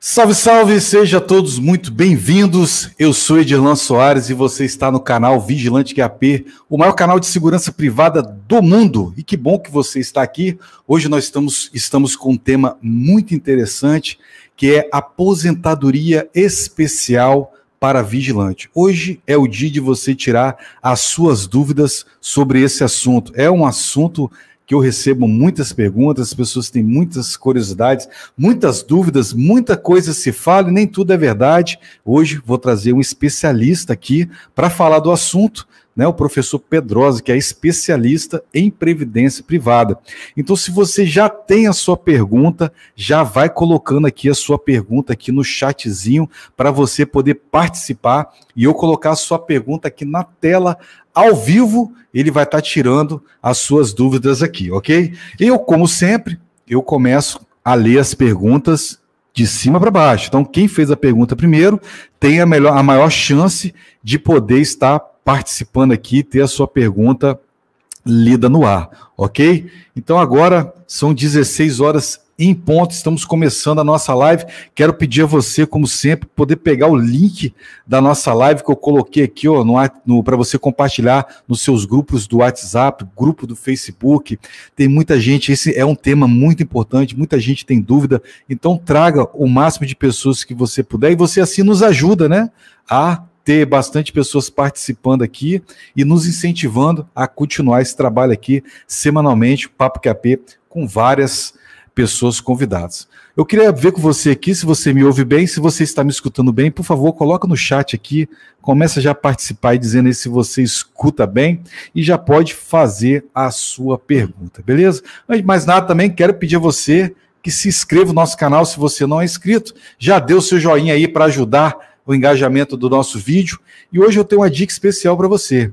Salve, salve! Sejam todos muito bem-vindos. Eu sou Edirlan Soares e você está no canal Vigilante QAP, o maior canal de segurança privada do mundo. E que bom que você está aqui. Hoje nós estamos, estamos com um tema muito interessante, que é aposentadoria especial para vigilante. Hoje é o dia de você tirar as suas dúvidas sobre esse assunto. É um assunto que eu recebo muitas perguntas, as pessoas têm muitas curiosidades, muitas dúvidas, muita coisa se fala e nem tudo é verdade. Hoje vou trazer um especialista aqui para falar do assunto. Né, o professor Pedrosa, que é especialista em previdência privada. Então, se você já tem a sua pergunta, já vai colocando aqui a sua pergunta aqui no chatzinho para você poder participar e eu colocar a sua pergunta aqui na tela ao vivo, ele vai estar tá tirando as suas dúvidas aqui, ok? Eu, como sempre, eu começo a ler as perguntas de cima para baixo. Então, quem fez a pergunta primeiro tem a, melhor, a maior chance de poder estar participando aqui, ter a sua pergunta lida no ar, ok? Então, agora são 16 horas em ponto, estamos começando a nossa live. Quero pedir a você, como sempre, poder pegar o link da nossa live que eu coloquei aqui, ó, no, no para você compartilhar nos seus grupos do WhatsApp, grupo do Facebook. Tem muita gente, esse é um tema muito importante, muita gente tem dúvida. Então traga o máximo de pessoas que você puder e você assim nos ajuda, né, a ter bastante pessoas participando aqui e nos incentivando a continuar esse trabalho aqui semanalmente, Papo QAP, com várias pessoas convidadas. Eu queria ver com você aqui se você me ouve bem, se você está me escutando bem, por favor, coloca no chat aqui, começa já a participar e dizendo aí se você escuta bem e já pode fazer a sua pergunta, beleza? Mas mais nada, também quero pedir a você que se inscreva no nosso canal se você não é inscrito, já deu seu joinha aí para ajudar o engajamento do nosso vídeo. E hoje eu tenho uma dica especial para você.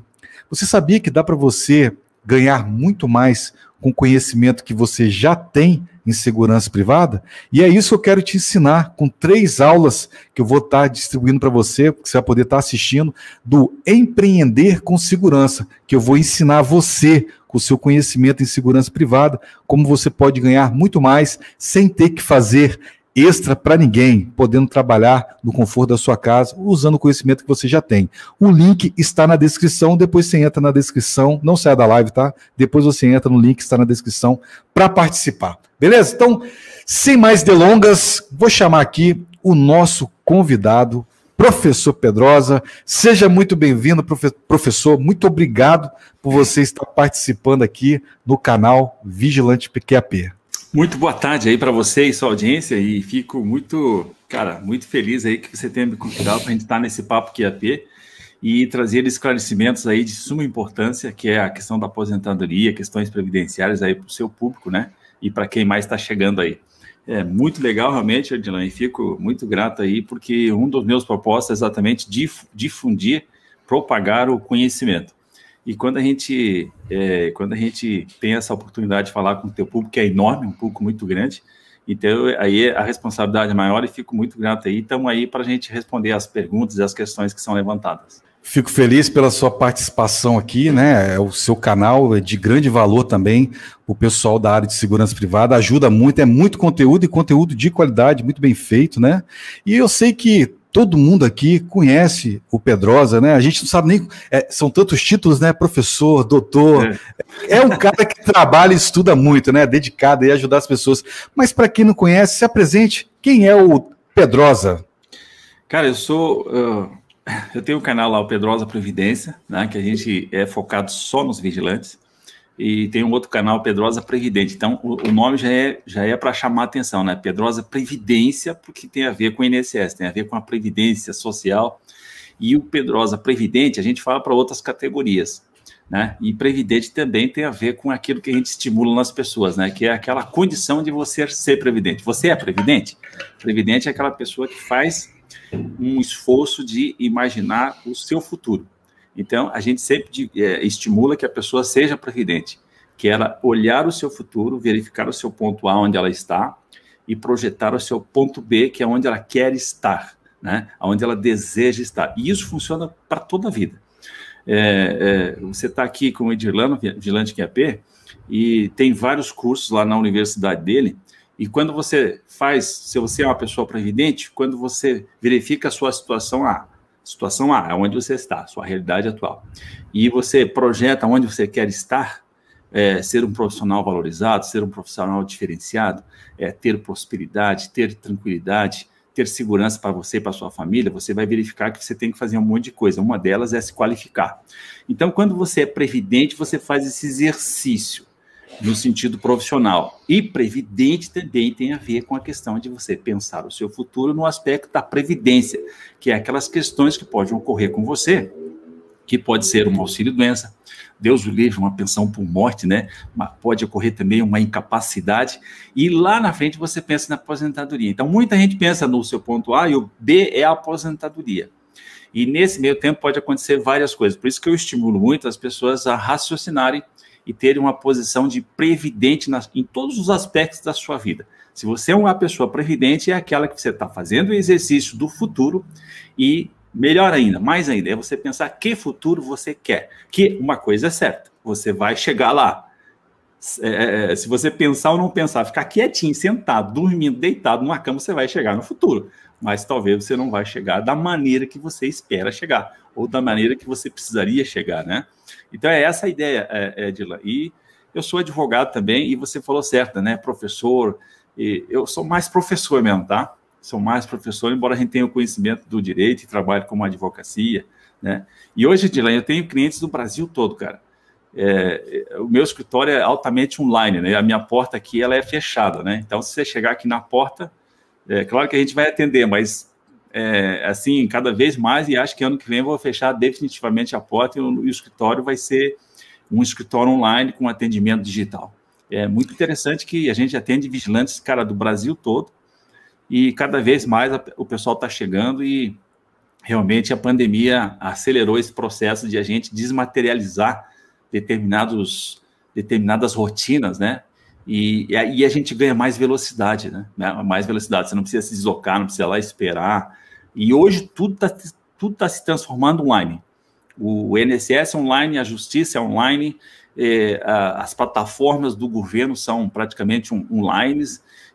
Você sabia que dá para você ganhar muito mais com o conhecimento que você já tem em segurança privada. E é isso que eu quero te ensinar com três aulas que eu vou estar tá distribuindo para você, que você vai poder estar tá assistindo, do Empreender com Segurança, que eu vou ensinar você, com o seu conhecimento em segurança privada, como você pode ganhar muito mais sem ter que fazer extra para ninguém, podendo trabalhar no conforto da sua casa, usando o conhecimento que você já tem. O link está na descrição, depois você entra na descrição, não saia da live, tá? Depois você entra no link que está na descrição para participar. Beleza? Então, sem mais delongas, vou chamar aqui o nosso convidado, professor Pedrosa. Seja muito bem-vindo, profe professor. Muito obrigado por você estar participando aqui no canal Vigilante PQAP. Muito boa tarde aí para você e sua audiência e fico muito, cara, muito feliz aí que você tenha me convidado para a gente estar nesse papo QAP e trazer esclarecimentos aí de suma importância, que é a questão da aposentadoria, questões previdenciárias aí para o seu público, né? E para quem mais está chegando aí. É muito legal realmente, Adilan, e fico muito grato aí, porque um dos meus propósitos é exatamente difundir, propagar o conhecimento. E quando a gente é, quando a gente tem essa oportunidade de falar com o teu público, que é enorme, um público muito grande, então aí a responsabilidade é maior e fico muito grato aí. Estamos aí para a gente responder as perguntas e as questões que são levantadas. Fico feliz pela sua participação aqui, né? É o seu canal é de grande valor também. O pessoal da área de segurança privada ajuda muito, é muito conteúdo e conteúdo de qualidade, muito bem feito, né? E eu sei que todo mundo aqui conhece o Pedrosa, né? A gente não sabe nem. É, são tantos títulos, né? Professor, doutor. É. é um cara que trabalha e estuda muito, né? É dedicado a ajudar as pessoas. Mas para quem não conhece, se apresente. Quem é o Pedrosa? Cara, eu sou. Uh, eu tenho um canal lá, o Pedrosa Previdência, né? Que a gente é focado só nos vigilantes e tem um outro canal, Pedrosa Previdente. Então, o, o nome já é, já é para chamar a atenção, né? Pedrosa Previdência, porque tem a ver com o INSS, tem a ver com a Previdência Social. E o Pedrosa Previdente, a gente fala para outras categorias, né? E Previdente também tem a ver com aquilo que a gente estimula nas pessoas, né? Que é aquela condição de você ser Previdente. Você é Previdente? Previdente é aquela pessoa que faz um esforço de imaginar o seu futuro. Então, a gente sempre é, estimula que a pessoa seja previdente, que ela olhar o seu futuro, verificar o seu ponto A onde ela está e projetar o seu ponto B, que é onde ela quer estar, né? onde ela deseja estar. E isso funciona para toda a vida. É, é, você está aqui com o Edirlano, vigilante QAP, e tem vários cursos lá na universidade dele, e quando você faz, se você é uma pessoa previdente, quando você verifica a sua situação, ah, situação A, onde você está, sua realidade atual, e você projeta onde você quer estar, é, ser um profissional valorizado, ser um profissional diferenciado, é, ter prosperidade, ter tranquilidade, ter segurança para você e para sua família, você vai verificar que você tem que fazer um monte de coisa. Uma delas é se qualificar. Então, quando você é previdente, você faz esse exercício no sentido profissional. E previdente também tem a ver com a questão de você pensar o seu futuro no aspecto da previdência, que é aquelas questões que podem ocorrer com você, que pode ser um auxílio-doença, Deus o livre, uma pensão por morte, né? Mas pode ocorrer também uma incapacidade, e lá na frente você pensa na aposentadoria. Então, muita gente pensa no seu ponto A e o B é a aposentadoria. E nesse meio tempo pode acontecer várias coisas. Por isso que eu estimulo muito as pessoas a raciocinarem e ter uma posição de previdente nas, em todos os aspectos da sua vida. Se você é uma pessoa previdente, é aquela que você está fazendo o exercício do futuro e, melhor ainda, mais ainda, é você pensar que futuro você quer. Que uma coisa é certa, você vai chegar lá. É, é, é, se você pensar ou não pensar, ficar quietinho, sentado, dormindo, deitado numa cama, você vai chegar no futuro. Mas talvez você não vai chegar da maneira que você espera chegar, ou da maneira que você precisaria chegar, né? Então é essa a ideia, é, é, Edila. E eu sou advogado também, e você falou certo, né? Professor, eu sou mais professor mesmo, tá? Sou mais professor, embora a gente tenha o conhecimento do direito e trabalho como advocacia, né? E hoje, Edila, eu tenho clientes do Brasil todo, cara. É, é, o meu escritório é altamente online, né? A minha porta aqui ela é fechada, né? Então, se você chegar aqui na porta, é claro que a gente vai atender, mas é, assim, cada vez mais, e acho que ano que vem vou fechar definitivamente a porta e o, o escritório vai ser um escritório online com atendimento digital. É muito interessante que a gente atende vigilantes, cara, do Brasil todo, e cada vez mais a, o pessoal está chegando e realmente a pandemia acelerou esse processo de a gente desmaterializar determinados, determinadas rotinas, né? E, e a gente ganha mais velocidade, né? né? Mais velocidade. Você não precisa se deslocar, não precisa lá esperar. E hoje tudo está tudo tá se transformando online. O INSS é online, a justiça é online, é, a, as plataformas do governo são praticamente um, online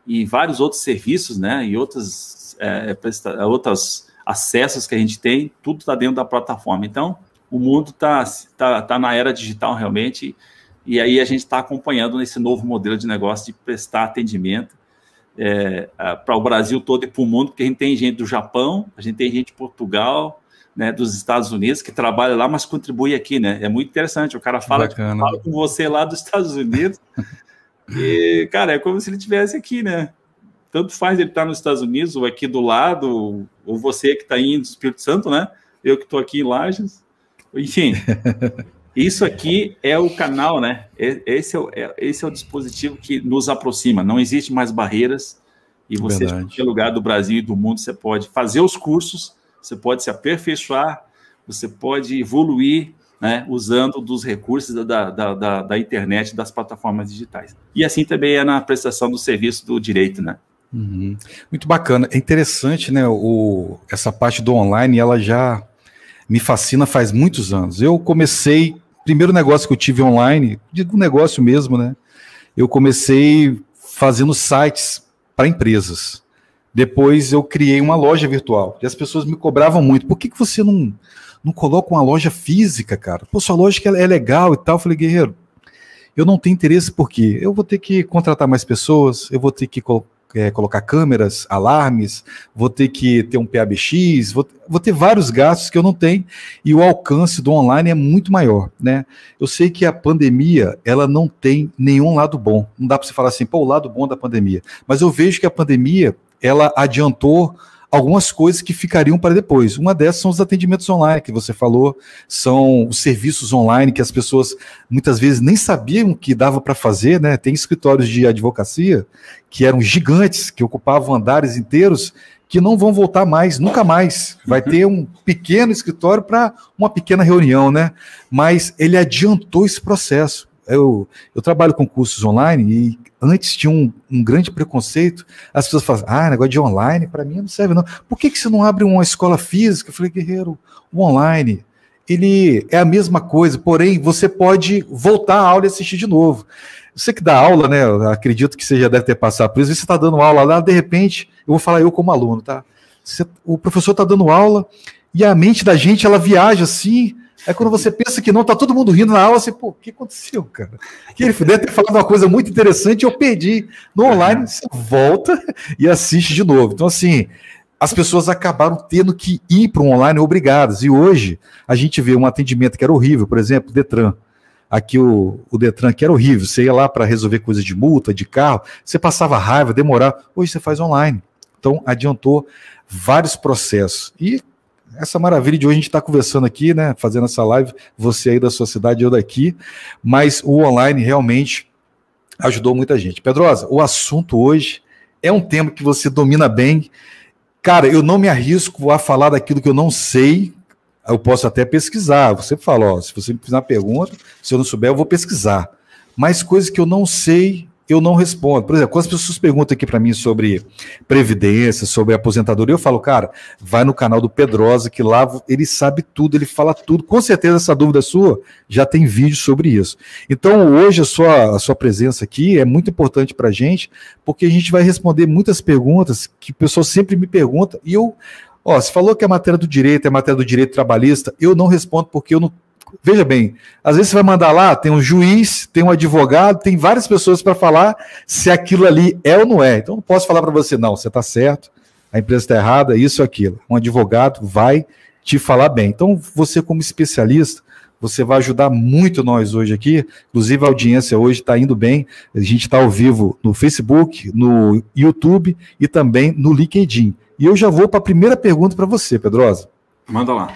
e vários outros serviços, né? E outras, é, é, outras acessos que a gente tem, tudo está dentro da plataforma. Então, o mundo está tá, tá na era digital realmente, e aí a gente está acompanhando nesse novo modelo de negócio de prestar atendimento é, para o Brasil todo e para o mundo, porque a gente tem gente do Japão, a gente tem gente de Portugal, né, dos Estados Unidos, que trabalha lá, mas contribui aqui, né? É muito interessante. O cara fala, tipo, fala com você lá dos Estados Unidos. e, cara, é como se ele estivesse aqui, né? Tanto faz ele estar tá nos Estados Unidos, ou aqui do lado, ou você que está indo, Espírito Santo, né? Eu que estou aqui em Lages. Enfim. Isso aqui é o canal, né? Esse é o, é, esse é o dispositivo que nos aproxima. Não existe mais barreiras. E você, em qualquer lugar do Brasil e do mundo, você pode fazer os cursos, você pode se aperfeiçoar, você pode evoluir né, usando dos recursos da, da, da, da internet, das plataformas digitais. E assim também é na prestação do serviço do direito, né? Uhum. Muito bacana. É interessante, né? O, essa parte do online, ela já me fascina faz muitos anos. Eu comecei, primeiro negócio que eu tive online, digo negócio mesmo, né? Eu comecei fazendo sites para empresas. Depois eu criei uma loja virtual. E as pessoas me cobravam muito. Por que, que você não, não coloca uma loja física, cara? Pô, sua loja é legal e tal. Eu falei, guerreiro, eu não tenho interesse porque eu vou ter que contratar mais pessoas, eu vou ter que é, colocar câmeras, alarmes, vou ter que ter um PABX, vou, vou ter vários gastos que eu não tenho e o alcance do online é muito maior, né? Eu sei que a pandemia, ela não tem nenhum lado bom. Não dá para você falar assim, pô, o lado bom da pandemia. Mas eu vejo que a pandemia, ela adiantou algumas coisas que ficariam para depois. Uma dessas são os atendimentos online que você falou, são os serviços online que as pessoas muitas vezes nem sabiam que dava para fazer, né? Tem escritórios de advocacia que eram gigantes, que ocupavam andares inteiros que não vão voltar mais, nunca mais. Vai ter um pequeno escritório para uma pequena reunião, né? Mas ele adiantou esse processo eu, eu trabalho com cursos online e antes tinha um, um grande preconceito. As pessoas falavam, ah, negócio de online, para mim não serve não. Por que, que você não abre uma escola física? Eu falei, guerreiro, o online, ele é a mesma coisa, porém você pode voltar à aula e assistir de novo. Você que dá aula, né? acredito que você já deve ter passado por isso. Você está dando aula lá, de repente, eu vou falar eu como aluno, tá? Você, o professor está dando aula e a mente da gente ela viaja assim Aí é quando você pensa que não, tá todo mundo rindo na aula, você, pô, o que aconteceu, cara? Que ele deve ter falado uma coisa muito interessante e eu perdi. No online, você volta e assiste de novo. Então, assim, as pessoas acabaram tendo que ir para o online obrigadas. E hoje a gente vê um atendimento que era horrível, por exemplo, Detran. Aqui o, o Detran que era horrível. Você ia lá para resolver coisa de multa, de carro, você passava raiva, demorava. Hoje você faz online. Então adiantou vários processos. E essa maravilha de hoje a gente está conversando aqui, né? Fazendo essa live, você aí da sua cidade, eu daqui, mas o online realmente ajudou muita gente. Pedrosa, o assunto hoje é um tema que você domina bem. Cara, eu não me arrisco a falar daquilo que eu não sei. Eu posso até pesquisar. Você fala, se você me fizer uma pergunta, se eu não souber, eu vou pesquisar. Mas coisas que eu não sei, eu não respondo. Por exemplo, quando as pessoas perguntam aqui para mim sobre previdência, sobre aposentadoria, eu falo, cara, vai no canal do Pedrosa, que lá ele sabe tudo, ele fala tudo. Com certeza essa dúvida sua já tem vídeo sobre isso. Então, hoje a sua, a sua presença aqui é muito importante para a gente, porque a gente vai responder muitas perguntas que o pessoal sempre me pergunta, e eu Ó, você falou que é matéria do direito, é matéria do direito trabalhista. Eu não respondo porque eu não Veja bem, às vezes você vai mandar lá, tem um juiz, tem um advogado, tem várias pessoas para falar se aquilo ali é ou não é. Então não posso falar para você, não, você está certo, a empresa está errada, isso ou aquilo. Um advogado vai te falar bem. Então você, como especialista, você vai ajudar muito nós hoje aqui. Inclusive, a audiência hoje está indo bem. A gente está ao vivo no Facebook, no YouTube e também no LinkedIn. E eu já vou para a primeira pergunta para você, Pedrosa. Manda lá.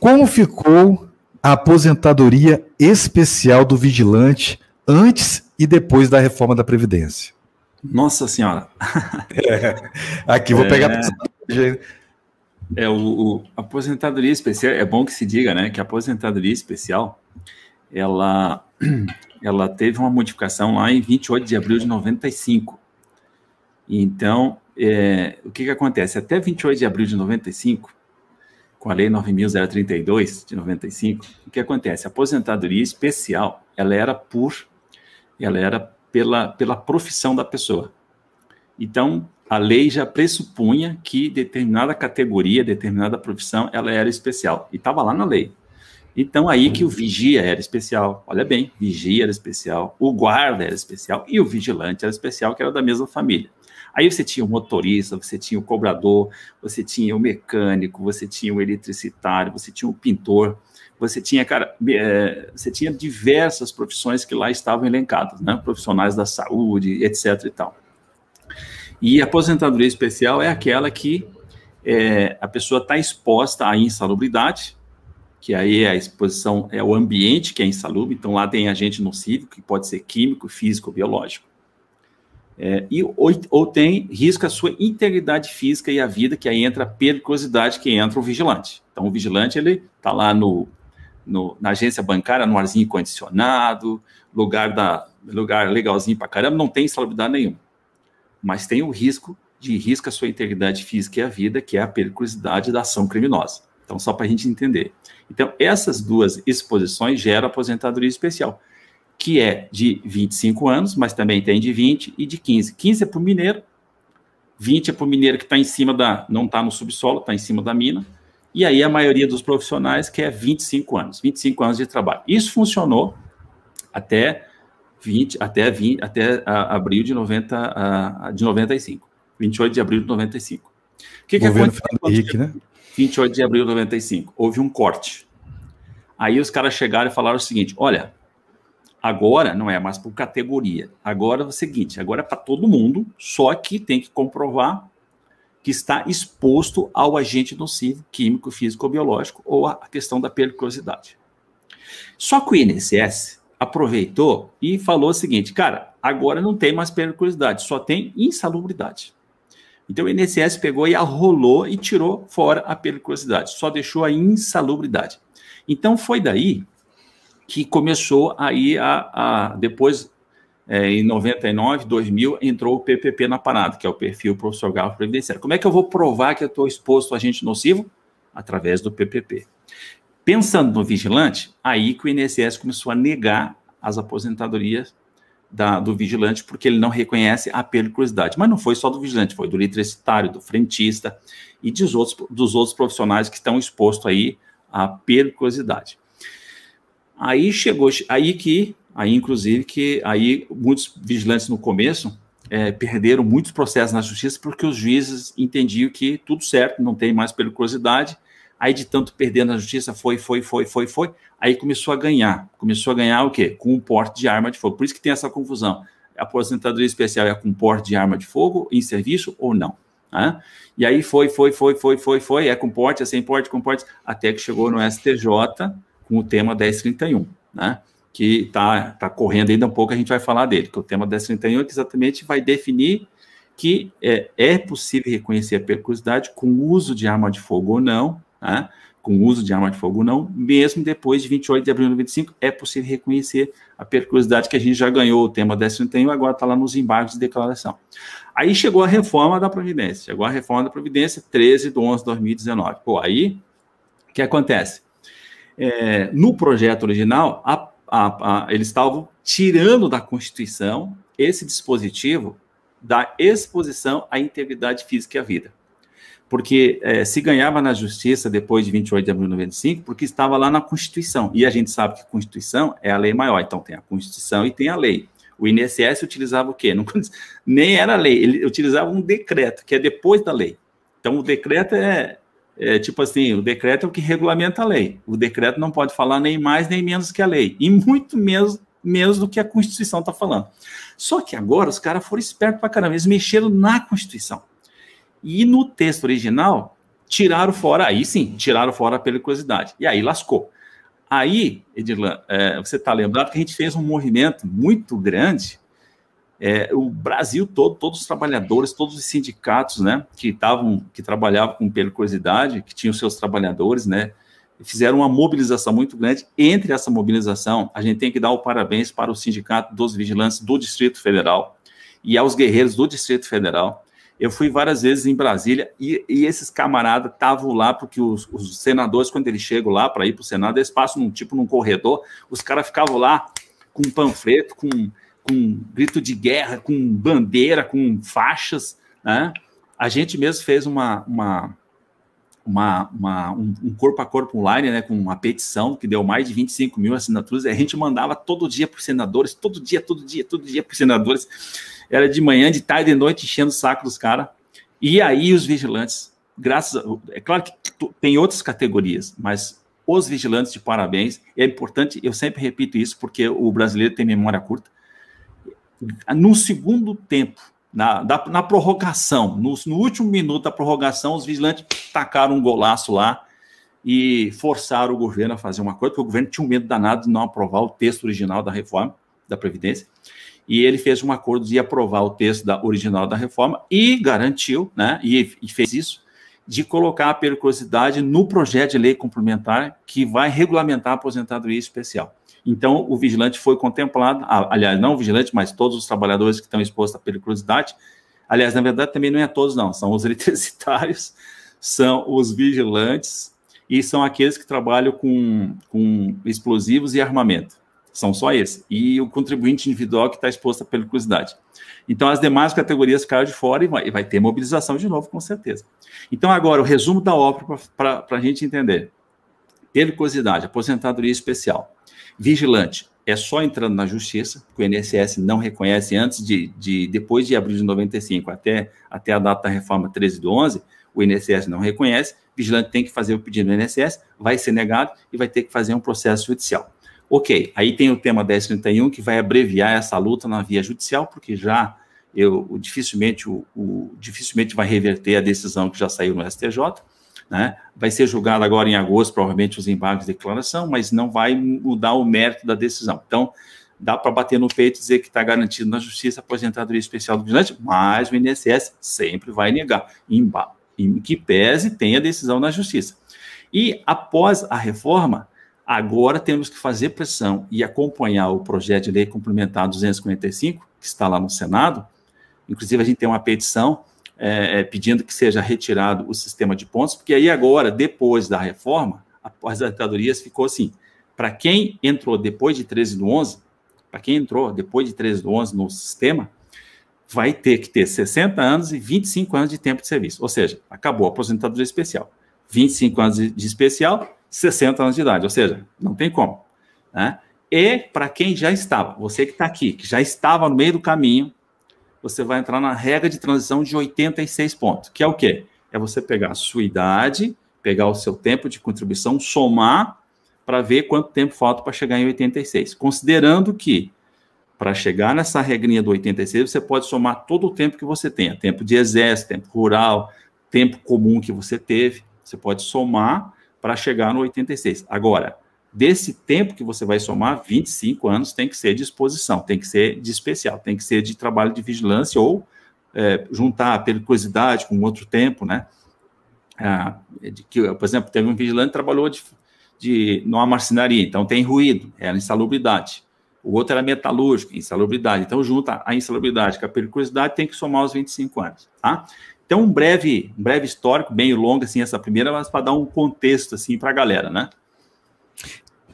Como ficou a aposentadoria especial do vigilante antes e depois da reforma da Previdência. Nossa Senhora! É, aqui vou é, pegar. É, o, o, aposentadoria especial, é bom que se diga, né? Que a aposentadoria especial ela, ela teve uma modificação lá em 28 de abril de 95. Então, é, o que, que acontece? Até 28 de abril de 95, com a Lei 9.032, de 95, o que acontece? A aposentadoria especial, ela era por, ela era pela, pela profissão da pessoa. Então, a lei já pressupunha que determinada categoria, determinada profissão, ela era especial. E estava lá na lei. Então, aí que o vigia era especial. Olha bem, vigia era especial, o guarda era especial e o vigilante era especial, que era da mesma família. Aí você tinha o motorista, você tinha o cobrador, você tinha o mecânico, você tinha o eletricitário, você tinha o pintor, você tinha, cara, é, você tinha diversas profissões que lá estavam elencadas, né? Profissionais da saúde, etc e tal. E aposentadoria especial é aquela que é, a pessoa está exposta à insalubridade, que aí é a exposição é o ambiente que é insalubre, então lá tem agente nocivo, que pode ser químico, físico, biológico. É, e, ou, ou, tem risco à sua integridade física e à vida, que aí entra a periculosidade, que entra o vigilante. Então, o vigilante, ele está lá no, no, na agência bancária, no arzinho condicionado, lugar, da, lugar legalzinho para caramba, não tem insalubridade nenhuma. Mas tem o risco de risco à sua integridade física e à vida, que é a periculosidade da ação criminosa. Então, só para a gente entender. Então, essas duas exposições geram aposentadoria especial que é de 25 anos, mas também tem de 20 e de 15. 15 é para o mineiro, 20 é para o mineiro que está em cima da. não está no subsolo, está em cima da mina. E aí a maioria dos profissionais quer 25 anos, 25 anos de trabalho. Isso funcionou até 20, até, 20, até a, abril de, 90, a, de 95. 28 de abril de 95. O que, que aconteceu? Henrique, né? 28 de abril de 95. Houve um corte. Aí os caras chegaram e falaram o seguinte: olha, Agora não é mais por categoria. Agora é o seguinte: agora é para todo mundo, só que tem que comprovar que está exposto ao agente nocivo, químico, físico ou biológico, ou a questão da periculosidade. Só que o INSS aproveitou e falou o seguinte: cara, agora não tem mais periculosidade, só tem insalubridade. Então o INSS pegou e arrolou e tirou fora a periculosidade, só deixou a insalubridade. Então foi daí que começou aí a, a depois é, em 99, 2000, entrou o PPP na parada, que é o perfil profissional previdenciário. Como é que eu vou provar que eu estou exposto a agente nocivo? Através do PPP. Pensando no vigilante, aí que o INSS começou a negar as aposentadorias da, do vigilante, porque ele não reconhece a periculosidade. Mas não foi só do vigilante, foi do eletricitário, do frentista e dos outros, dos outros profissionais que estão expostos aí à periculosidade. Aí chegou, aí que, aí inclusive que, aí muitos vigilantes no começo é, perderam muitos processos na justiça porque os juízes entendiam que tudo certo, não tem mais periculosidade. Aí de tanto perdendo na justiça, foi, foi, foi, foi, foi. Aí começou a ganhar. Começou a ganhar o quê? Com o porte de arma de fogo. Por isso que tem essa confusão. A aposentadoria especial é com porte de arma de fogo em serviço ou não? Né? E aí foi, foi, foi, foi, foi, foi, é com porte, é sem porte, com porte, até que chegou no STJ com o tema 1031, né? Que está tá correndo ainda um pouco, a gente vai falar dele, que o tema 1031 é que exatamente vai definir que é, é possível reconhecer a periculosidade com uso de arma de fogo ou não, né? com uso de arma de fogo ou não, mesmo depois de 28 de abril de 95, é possível reconhecer a periculosidade que a gente já ganhou o tema 1031, agora está lá nos embargos de declaração. Aí chegou a reforma da Providência, chegou a reforma da Providência 13 de 11 de 2019. Pô, aí, o que acontece? é, no projeto original, a, a, a, eles estavam tirando da Constituição esse dispositivo da exposição à integridade física e à vida. Porque é, se ganhava na justiça depois de 28 de abril de 95, porque estava lá na Constituição. E a gente sabe que a Constituição é a lei maior. Então tem a Constituição e tem a lei. O INSS utilizava o quê? Não, nem era lei, ele utilizava um decreto, que é depois da lei. Então o decreto é, é, tipo assim, o decreto é o que regulamenta a lei. O decreto não pode falar nem mais nem menos que a lei, e muito menos, menos do que a Constituição está falando. Só que agora os caras foram espertos para caramba, eles mexeram na Constituição. E no texto original, tiraram fora, aí sim, tiraram fora a periculosidade. E aí lascou. Aí, Edilan, é, você está lembrado que a gente fez um movimento muito grande é, o Brasil todo, todos os trabalhadores, todos os sindicatos, né, que estavam, que trabalhavam com periculosidade, que tinham seus trabalhadores, né, fizeram uma mobilização muito grande. Entre essa mobilização, a gente tem que dar o parabéns para o Sindicato dos Vigilantes do Distrito Federal e aos guerreiros do Distrito Federal. Eu fui várias vezes em Brasília e, e esses camaradas estavam lá, porque os, os, senadores, quando eles chegam lá para ir para o Senado, eles passam num tipo num corredor, os caras ficavam lá com panfleto, com com grito de guerra, com bandeira, com faixas. Né? A gente mesmo fez uma, uma, uma, uma um, um, corpo a corpo online, né, com uma petição que deu mais de 25 mil assinaturas. E a gente mandava todo dia para os senadores, todo dia, todo dia, todo dia para os senadores. Era de manhã, de tarde, de noite, enchendo o saco dos caras. E aí os vigilantes, graças a, É claro que tem outras categorias, mas os vigilantes de parabéns. É importante, eu sempre repito isso, porque o brasileiro tem memória curta no segundo tempo, na, da, na prorrogação, no, no, último minuto da prorrogação, os vigilantes tacaram um golaço lá e forçaram o governo a fazer uma coisa, porque o governo tinha um medo danado de não aprovar o texto original da reforma da Previdência, e ele fez um acordo de aprovar o texto da, original da reforma e garantiu, né, e, e fez isso, de colocar a periculosidade no projeto de lei complementar que vai regulamentar a aposentadoria especial. Então, o vigilante foi contemplado, ah, aliás, não o vigilante, mas todos os trabalhadores que estão expostos à periculosidade. Aliás, na verdade, também não é todos, não, são os eletricitários, são os vigilantes e são aqueles que trabalham com, com explosivos e armamento. São só esses. E o contribuinte individual que está exposto à periculosidade. Então, as demais categorias ficaram de fora e vai, e vai ter mobilização de novo, com certeza. Então, agora, o resumo da obra para a gente entender. Periculosidade, aposentadoria especial. Vigilante, é só entrando na justiça, porque o INSS não reconhece antes de, de, depois de abril de 95 até, até a data da reforma 13 do 11, o INSS não reconhece, vigilante tem que fazer o pedido do INSS, vai ser negado e vai ter que fazer um processo judicial. Ok, aí tem o tema 1031 que vai abreviar essa luta na via judicial, porque já eu dificilmente, o, o dificilmente vai reverter a decisão que já saiu no STJ. Né? Vai ser julgado agora em agosto, provavelmente, os embargos de declaração, mas não vai mudar o mérito da decisão. Então, dá para bater no peito e dizer que está garantido na justiça a aposentadoria especial do vigilante, mas o INSS sempre vai negar, em, em que pese tenha a decisão na justiça. E após a reforma, agora temos que fazer pressão e acompanhar o projeto de lei complementar 255, que está lá no Senado. Inclusive, a gente tem uma petição é, é, pedindo que seja retirado o sistema de pontos, porque aí agora, depois da reforma, após as ditadorias, ficou assim, para quem entrou depois de 13 do 11, para quem entrou depois de 13 do 11 no sistema, vai ter que ter 60 anos e 25 anos de tempo de serviço. Ou seja, acabou a aposentadoria especial. 25 anos de especial, 60 anos de idade. Ou seja, não tem como. Né? E para quem já estava, você que está aqui, que já estava no meio do caminho, você vai entrar na regra de transição de 86 pontos, que é o quê? É você pegar a sua idade, pegar o seu tempo de contribuição, somar para ver quanto tempo falta para chegar em 86. Considerando que para chegar nessa regrinha do 86, você pode somar todo o tempo que você tenha, tempo de exército, tempo rural, tempo comum que você teve, você pode somar para chegar no 86. Agora, desse tempo que você vai somar, 25 anos tem que ser de exposição, tem que ser de especial, tem que ser de trabalho de vigilância ou é, juntar a periculosidade com outro tempo, né? Ah, é de que, por exemplo, teve um vigilante que trabalhou de, de, numa marcenaria, então tem ruído, era é insalubridade. O outro era metalúrgico, insalubridade. Então, junta a insalubridade com a periculosidade, tem que somar os 25 anos, tá? Então, um breve, um breve histórico, bem longo, assim, essa primeira, mas para dar um contexto, assim, para a galera, né?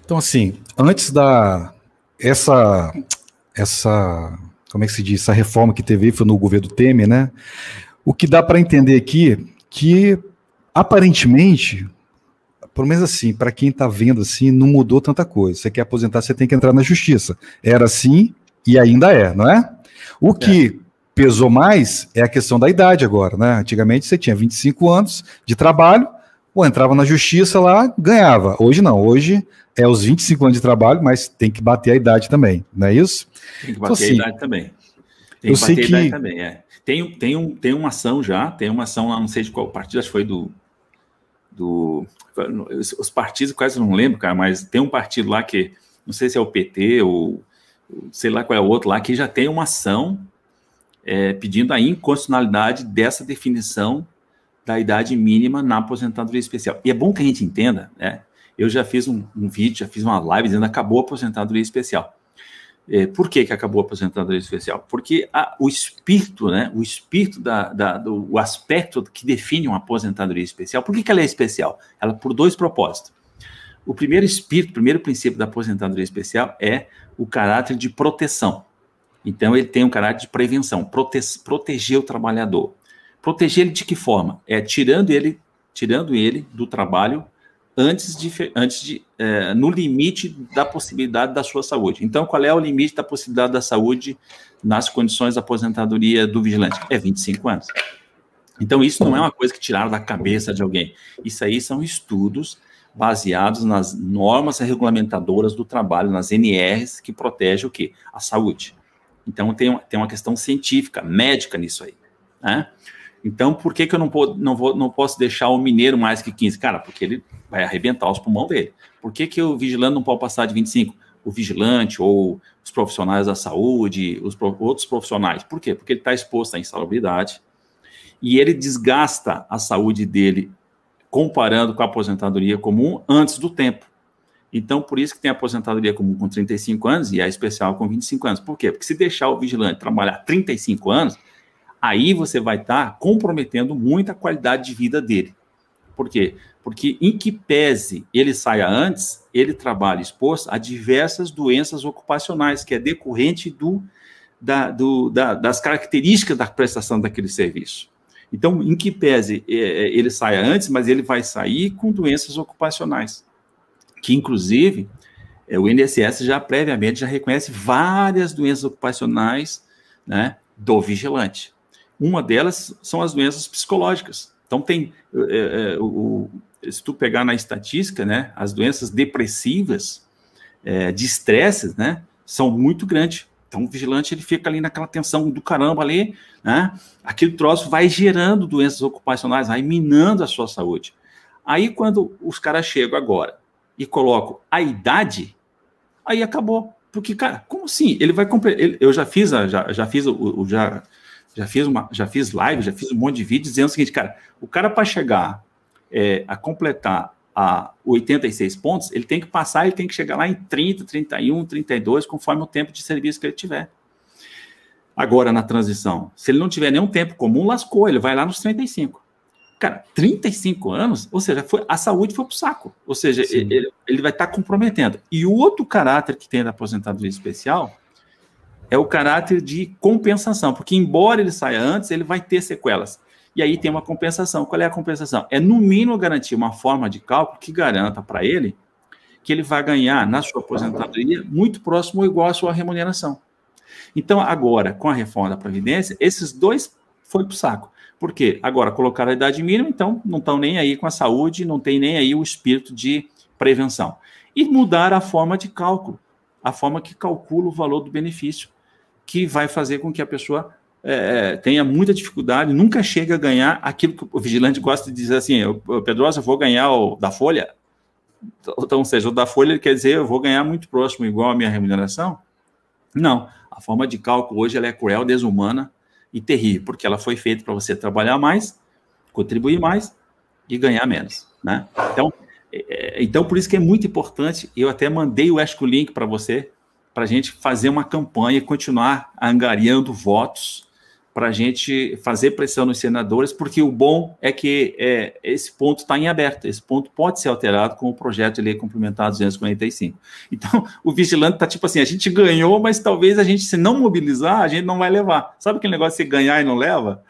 Então, assim, antes da. Essa. Essa. Como é que se diz? Essa reforma que teve foi no governo Temer, né? O que dá para entender aqui que, aparentemente, pelo menos assim, para quem está vendo assim, não mudou tanta coisa. Você quer aposentar, você tem que entrar na justiça. Era assim e ainda é, não é? O é. que pesou mais é a questão da idade agora, né? Antigamente você tinha 25 anos de trabalho, ou entrava na justiça lá, ganhava. Hoje não, hoje é os 25 anos de trabalho, mas tem que bater a idade também, não é isso? Tem que então, bater então, assim, a idade também. Tem eu que bater sei a idade que... também, é. Tem, tem, um, tem uma ação já, tem uma ação lá, não sei de qual partido, acho que foi do. do os partidos quase não lembro, cara, mas tem um partido lá que, não sei se é o PT ou sei lá qual é o outro lá, que já tem uma ação é, pedindo a inconstitucionalidade dessa definição da idade mínima na aposentadoria especial. E é bom que a gente entenda, né? Eu já fiz um, um vídeo, já fiz uma live dizendo acabou a aposentadoria especial. É, por que, que acabou a aposentadoria especial? Porque a, o espírito, né, o espírito da, da, do o aspecto que define uma aposentadoria especial, por que, que ela é especial? Ela por dois propósitos. O primeiro espírito, o primeiro princípio da aposentadoria especial é o caráter de proteção. Então, ele tem um caráter de prevenção, prote proteger o trabalhador. Proteger ele de que forma? É tirando ele, tirando ele do trabalho antes de, antes de é, no limite da possibilidade da sua saúde. Então, qual é o limite da possibilidade da saúde nas condições da aposentadoria do vigilante? É 25 anos. Então, isso não é uma coisa que tiraram da cabeça de alguém. Isso aí são estudos baseados nas normas regulamentadoras do trabalho, nas NRs, que protege o quê? A saúde. Então, tem, tem uma questão científica, médica nisso aí. Né? Então, por que, que eu não, pô, não, vou, não posso deixar o mineiro mais que 15? Cara, porque ele vai arrebentar os pulmões dele. Por que, que o vigilante não pode passar de 25? O vigilante ou os profissionais da saúde, os pro, outros profissionais. Por quê? Porque ele está exposto à insalubridade e ele desgasta a saúde dele comparando com a aposentadoria comum antes do tempo. Então, por isso que tem a aposentadoria comum com 35 anos e a especial com 25 anos. Por quê? Porque se deixar o vigilante trabalhar 35 anos, aí você vai estar tá comprometendo muito a qualidade de vida dele. Por quê? Porque em que pese ele saia antes, ele trabalha exposto a diversas doenças ocupacionais, que é decorrente do, da, do, da, das características da prestação daquele serviço. Então, em que pese é, é, ele saia antes, mas ele vai sair com doenças ocupacionais, que inclusive é, o INSS já previamente já reconhece várias doenças ocupacionais né, do vigilante. Uma delas são as doenças psicológicas. Então, tem é, é, o, se tu pegar na estatística, né, as doenças depressivas, é, de estresse, né, são muito grandes. Então, o vigilante ele fica ali naquela tensão do caramba ali, né? Aquele troço vai gerando doenças ocupacionais, vai minando a sua saúde. Aí, quando os caras chegam agora e colocam a idade, aí acabou. Porque, cara, como assim? Ele vai Eu já fiz, a, já, já fiz o, o já já fiz, uma, já fiz live, já fiz um monte de vídeo dizendo o seguinte, cara, o cara para chegar é, a completar a 86 pontos, ele tem que passar, ele tem que chegar lá em 30, 31, 32, conforme o tempo de serviço que ele tiver. Agora, na transição, se ele não tiver nenhum tempo comum, lascou, ele vai lá nos 35. Cara, 35 anos, ou seja, foi, a saúde foi pro saco. Ou seja, ele, ele, vai estar tá comprometendo. E o outro caráter que tem da aposentadoria especial é o caráter de compensação, porque embora ele saia antes, ele vai ter sequelas. E aí tem uma compensação. Qual é a compensação? É no mínimo garantir uma forma de cálculo que garanta para ele que ele vai ganhar na sua aposentadoria muito próximo ou igual à sua remuneração. Então, agora, com a reforma da Previdência, esses dois foram para o saco. Por quê? Agora colocaram a idade mínima, então não estão nem aí com a saúde, não tem nem aí o espírito de prevenção. E mudar a forma de cálculo, a forma que calcula o valor do benefício que vai fazer com que a pessoa é, é, tenha muita dificuldade, nunca chega a ganhar aquilo que o vigilante gosta de dizer assim, eu, Pedrosa, vou ganhar o da folha. Então, ou seja, o da folha quer dizer eu vou ganhar muito próximo, igual a minha remuneração. Não, a forma de cálculo hoje ela é cruel, desumana e terrível, porque ela foi feita para você trabalhar mais, contribuir mais e ganhar menos. Né? Então, é, é então, por isso que é muito importante, eu até mandei o Esco Link para você, para a gente fazer uma campanha e continuar angariando votos para a gente fazer pressão nos senadores, porque o bom é que é, esse ponto está em aberto, esse ponto pode ser alterado com o projeto de lei complementar 245. Então, o vigilante está tipo assim, a gente ganhou, mas talvez a gente, se não mobilizar, a gente não vai levar. Sabe aquele negócio de ganhar e não leva?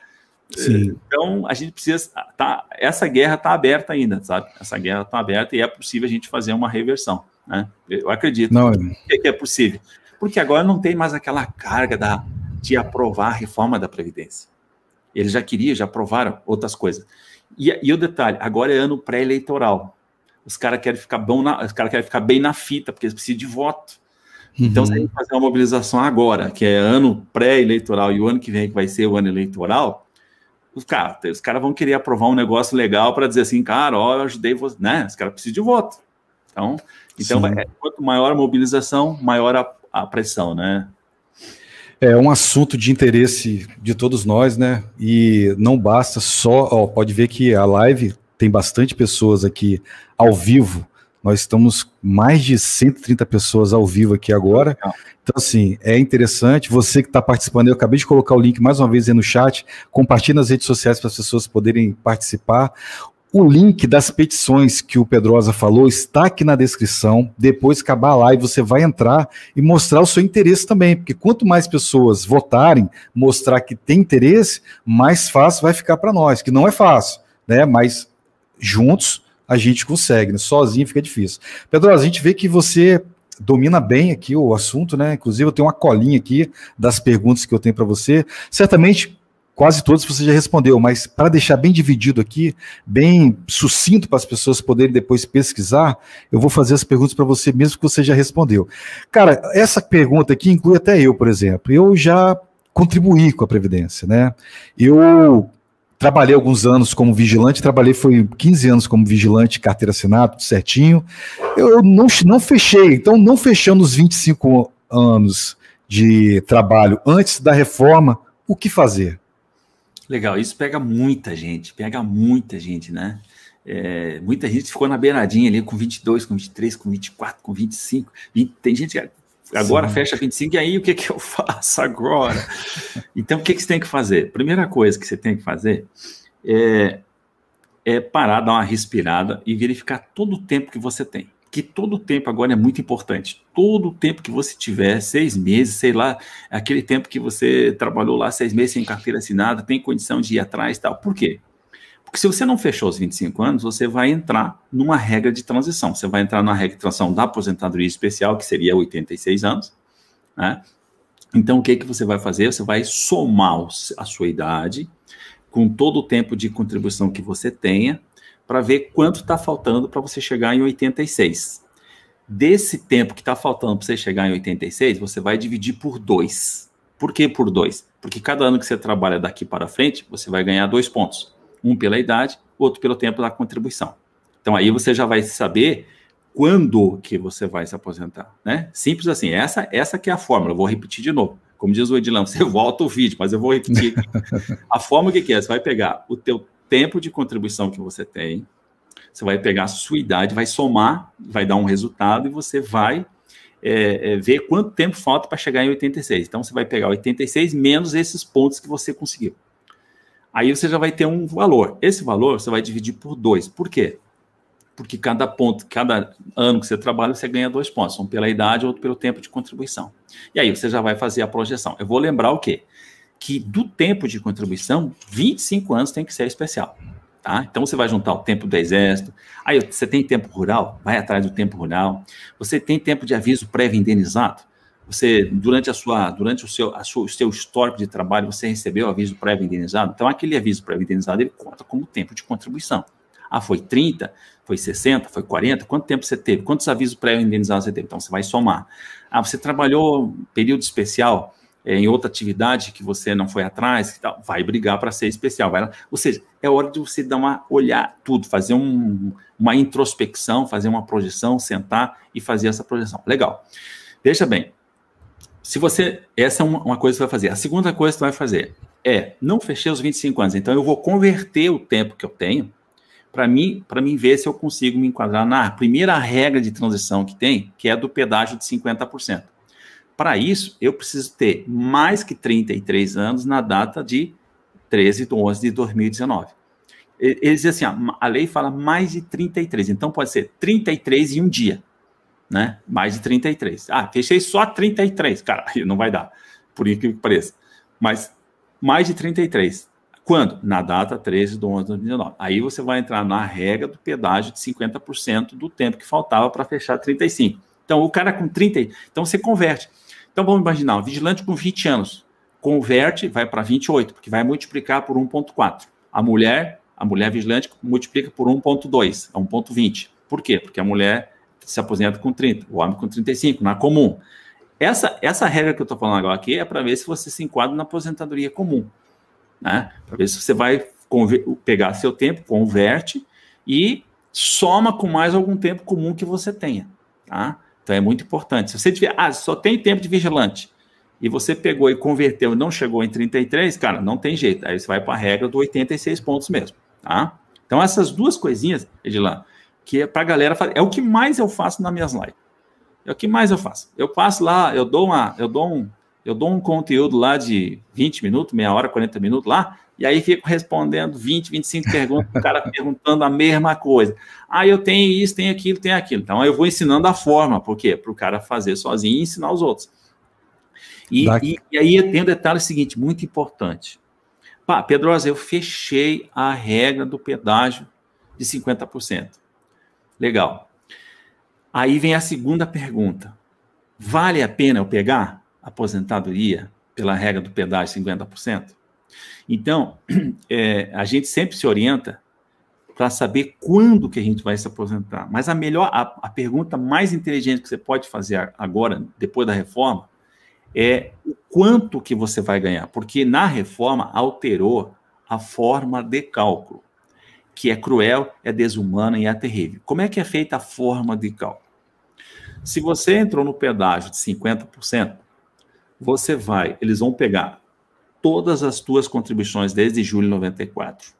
Sim. Então, a gente precisa. Tá, essa guerra está aberta ainda, sabe? Essa guerra está aberta e é possível a gente fazer uma reversão. Né? Eu acredito não, que é possível. Porque agora não tem mais aquela carga da, de aprovar a reforma da Previdência. Eles já queriam, já aprovaram outras coisas. E, e o detalhe, agora é ano pré-eleitoral. Os caras querem ficar bom na, os cara querem ficar bem na fita, porque eles precisam de voto. Uhum. Então, se a uhum. gente fazer uma mobilização agora, que é ano pré-eleitoral, e o ano que vem que vai ser o ano eleitoral, os caras os cara vão querer aprovar um negócio legal para dizer assim, cara, ó, eu ajudei você, né? Os caras precisam de voto. Então, então, é, quanto maior a mobilização, maior a, a pressão, né? É um assunto de interesse de todos nós, né? E não basta só. Ó, pode ver que a live tem bastante pessoas aqui ao vivo. Nós estamos mais de 130 pessoas ao vivo aqui agora. Então, assim, é interessante. Você que está participando, eu acabei de colocar o link mais uma vez aí no chat. Compartilhe nas redes sociais para as pessoas poderem participar. O link das petições que o Pedrosa falou está aqui na descrição. Depois que acabar lá e você vai entrar e mostrar o seu interesse também, porque quanto mais pessoas votarem, mostrar que tem interesse, mais fácil vai ficar para nós, que não é fácil, né? Mas juntos a gente consegue, né? sozinho fica difícil. Pedrosa, a gente vê que você domina bem aqui o assunto, né? Inclusive eu tenho uma colinha aqui das perguntas que eu tenho para você. Certamente quase todos você já respondeu, mas para deixar bem dividido aqui, bem sucinto para as pessoas poderem depois pesquisar, eu vou fazer as perguntas para você mesmo que você já respondeu. Cara, essa pergunta aqui inclui até eu, por exemplo. Eu já contribuí com a previdência, né? Eu trabalhei alguns anos como vigilante, trabalhei foi 15 anos como vigilante, carteira assinada, tudo certinho. Eu, eu não, não fechei, então não fechando os 25 anos de trabalho antes da reforma, o que fazer? Legal, isso pega muita gente, pega muita gente, né? É, muita gente ficou na beiradinha ali com 22, com 23, com 24, com 25. 20, tem gente que agora Sim. fecha 25, e aí o que, que eu faço agora? então, o que, que você tem que fazer? Primeira coisa que você tem que fazer é, é parar, dar uma respirada e verificar todo o tempo que você tem que todo o tempo agora é muito importante. Todo o tempo que você tiver, seis meses, sei lá, aquele tempo que você trabalhou lá seis meses sem carteira assinada, tem condição de ir atrás e tal. Por quê? Porque se você não fechou os 25 anos, você vai entrar numa regra de transição. Você vai entrar na regra de transição da aposentadoria especial, que seria 86 anos, né? Então, o que, que você vai fazer? Você vai somar a sua idade com todo o tempo de contribuição que você tenha, para ver quanto está faltando para você chegar em 86. Desse tempo que está faltando para você chegar em 86, você vai dividir por dois. Por que por dois? Porque cada ano que você trabalha daqui para frente, você vai ganhar dois pontos. Um pela idade, outro pelo tempo da contribuição. Então aí você já vai saber quando que você vai se aposentar, né? Simples assim. Essa essa que é a fórmula. Eu vou repetir de novo. Como diz o Edilão, você volta o vídeo, mas eu vou repetir. a fórmula que, que é? Você vai pegar o teu tempo de contribuição que você tem, você vai pegar a sua idade, vai somar, vai dar um resultado e você vai é, é, ver quanto tempo falta para chegar em 86. Então, você vai pegar 86 menos esses pontos que você conseguiu. Aí você já vai ter um valor. Esse valor você vai dividir por dois. Por quê? Porque cada ponto, cada ano que você trabalha, você ganha dois pontos. Um pela idade, outro pelo tempo de contribuição. E aí você já vai fazer a projeção. Eu vou lembrar o quê? que do tempo de contribuição, 25 anos tem que ser especial. Tá? Então você vai juntar o tempo do exército, aí você tem tempo rural, vai atrás do tempo rural, você tem tempo de aviso prévio indenizado, você durante a sua durante o seu, a sua, o seu histórico de trabalho você recebeu aviso prévio indenizado, então aquele aviso prévio indenizado ele conta como tempo de contribuição. Ah, foi 30, foi 60, foi 40, quanto tempo você teve? Quantos avisos prévio indenizados você teve? Então você vai somar. Ah, você trabalhou período especial, é, em outra atividade que você não foi atrás, tal, vai brigar para ser especial. Vai lá. Ou seja, é hora de você dar uma olhar tudo, fazer um, uma introspecção, fazer uma projeção, sentar e fazer essa projeção. Legal. Deixa bem. Se você. Essa é uma coisa que você vai fazer. A segunda coisa que você vai fazer é não fechei os 25 anos. Então eu vou converter o tempo que eu tenho para mim, para mim ver se eu consigo me enquadrar na primeira regra de transição que tem, que é do pedágio de 50%. Para isso, eu preciso ter mais que 33 anos na data de 13 de 11 de 2019. Eles dizem assim, a lei fala mais de 33, então pode ser 33 em um dia, né? Mais de 33. Ah, fechei só 33, cara, não vai dar, por incrível que pareça. Mas mais de 33. Quando? Na data 13 de 11 de 2019. Aí você vai entrar na regra do pedágio de 50% do tempo que faltava para fechar 35. Então, o cara com 30, então você converte. Então vamos imaginar, um vigilante com 20 anos converte, vai para 28, porque vai multiplicar por 1.4. A mulher, a mulher vigilante multiplica por 1.2, é 1.20. Por quê? Porque a mulher se aposenta com 30, o homem com 35, na é comum. Essa, essa regra que eu estou falando agora aqui é para ver se você se enquadra na aposentadoria comum. Né? Para ver se você vai pegar seu tempo, converte e soma com mais algum tempo comum que você tenha. Tá? Então é muito importante. Se você tiver, ah, só tem tempo de vigilante, e você pegou e converteu não chegou em 33, cara, não tem jeito. Aí você vai para a regra do 86 pontos mesmo, tá? Então essas duas coisinhas, Edilan, que é para a galera, fazer é o que mais eu faço nas minhas lives. É o que mais eu faço. Eu passo lá, eu dou uma, eu dou um, eu dou um conteúdo lá de 20 minutos, meia hora, 40 minutos lá, e aí fico respondendo 20, 25 perguntas, o cara perguntando a mesma coisa. Ah, eu tenho isso, tenho aquilo, tenho aquilo. Então eu vou ensinando a forma, por quê? Para o cara fazer sozinho e ensinar os outros. E, e, e aí tem um detalhe seguinte, muito importante. Pá, Pedrosa, eu fechei a regra do pedágio de 50%. Legal. Aí vem a segunda pergunta. Vale a pena eu pegar aposentadoria pela regra do pedágio 50%? Então, é, a gente sempre se orienta para saber quando que a gente vai se aposentar. Mas a melhor, a, a pergunta mais inteligente que você pode fazer agora, depois da reforma, é o quanto que você vai ganhar, porque na reforma alterou a forma de cálculo, que é cruel, é desumana e é terrível. Como é que é feita a forma de cálculo? Se você entrou no pedágio de 50%, você vai, eles vão pegar todas as tuas contribuições desde julho de 94.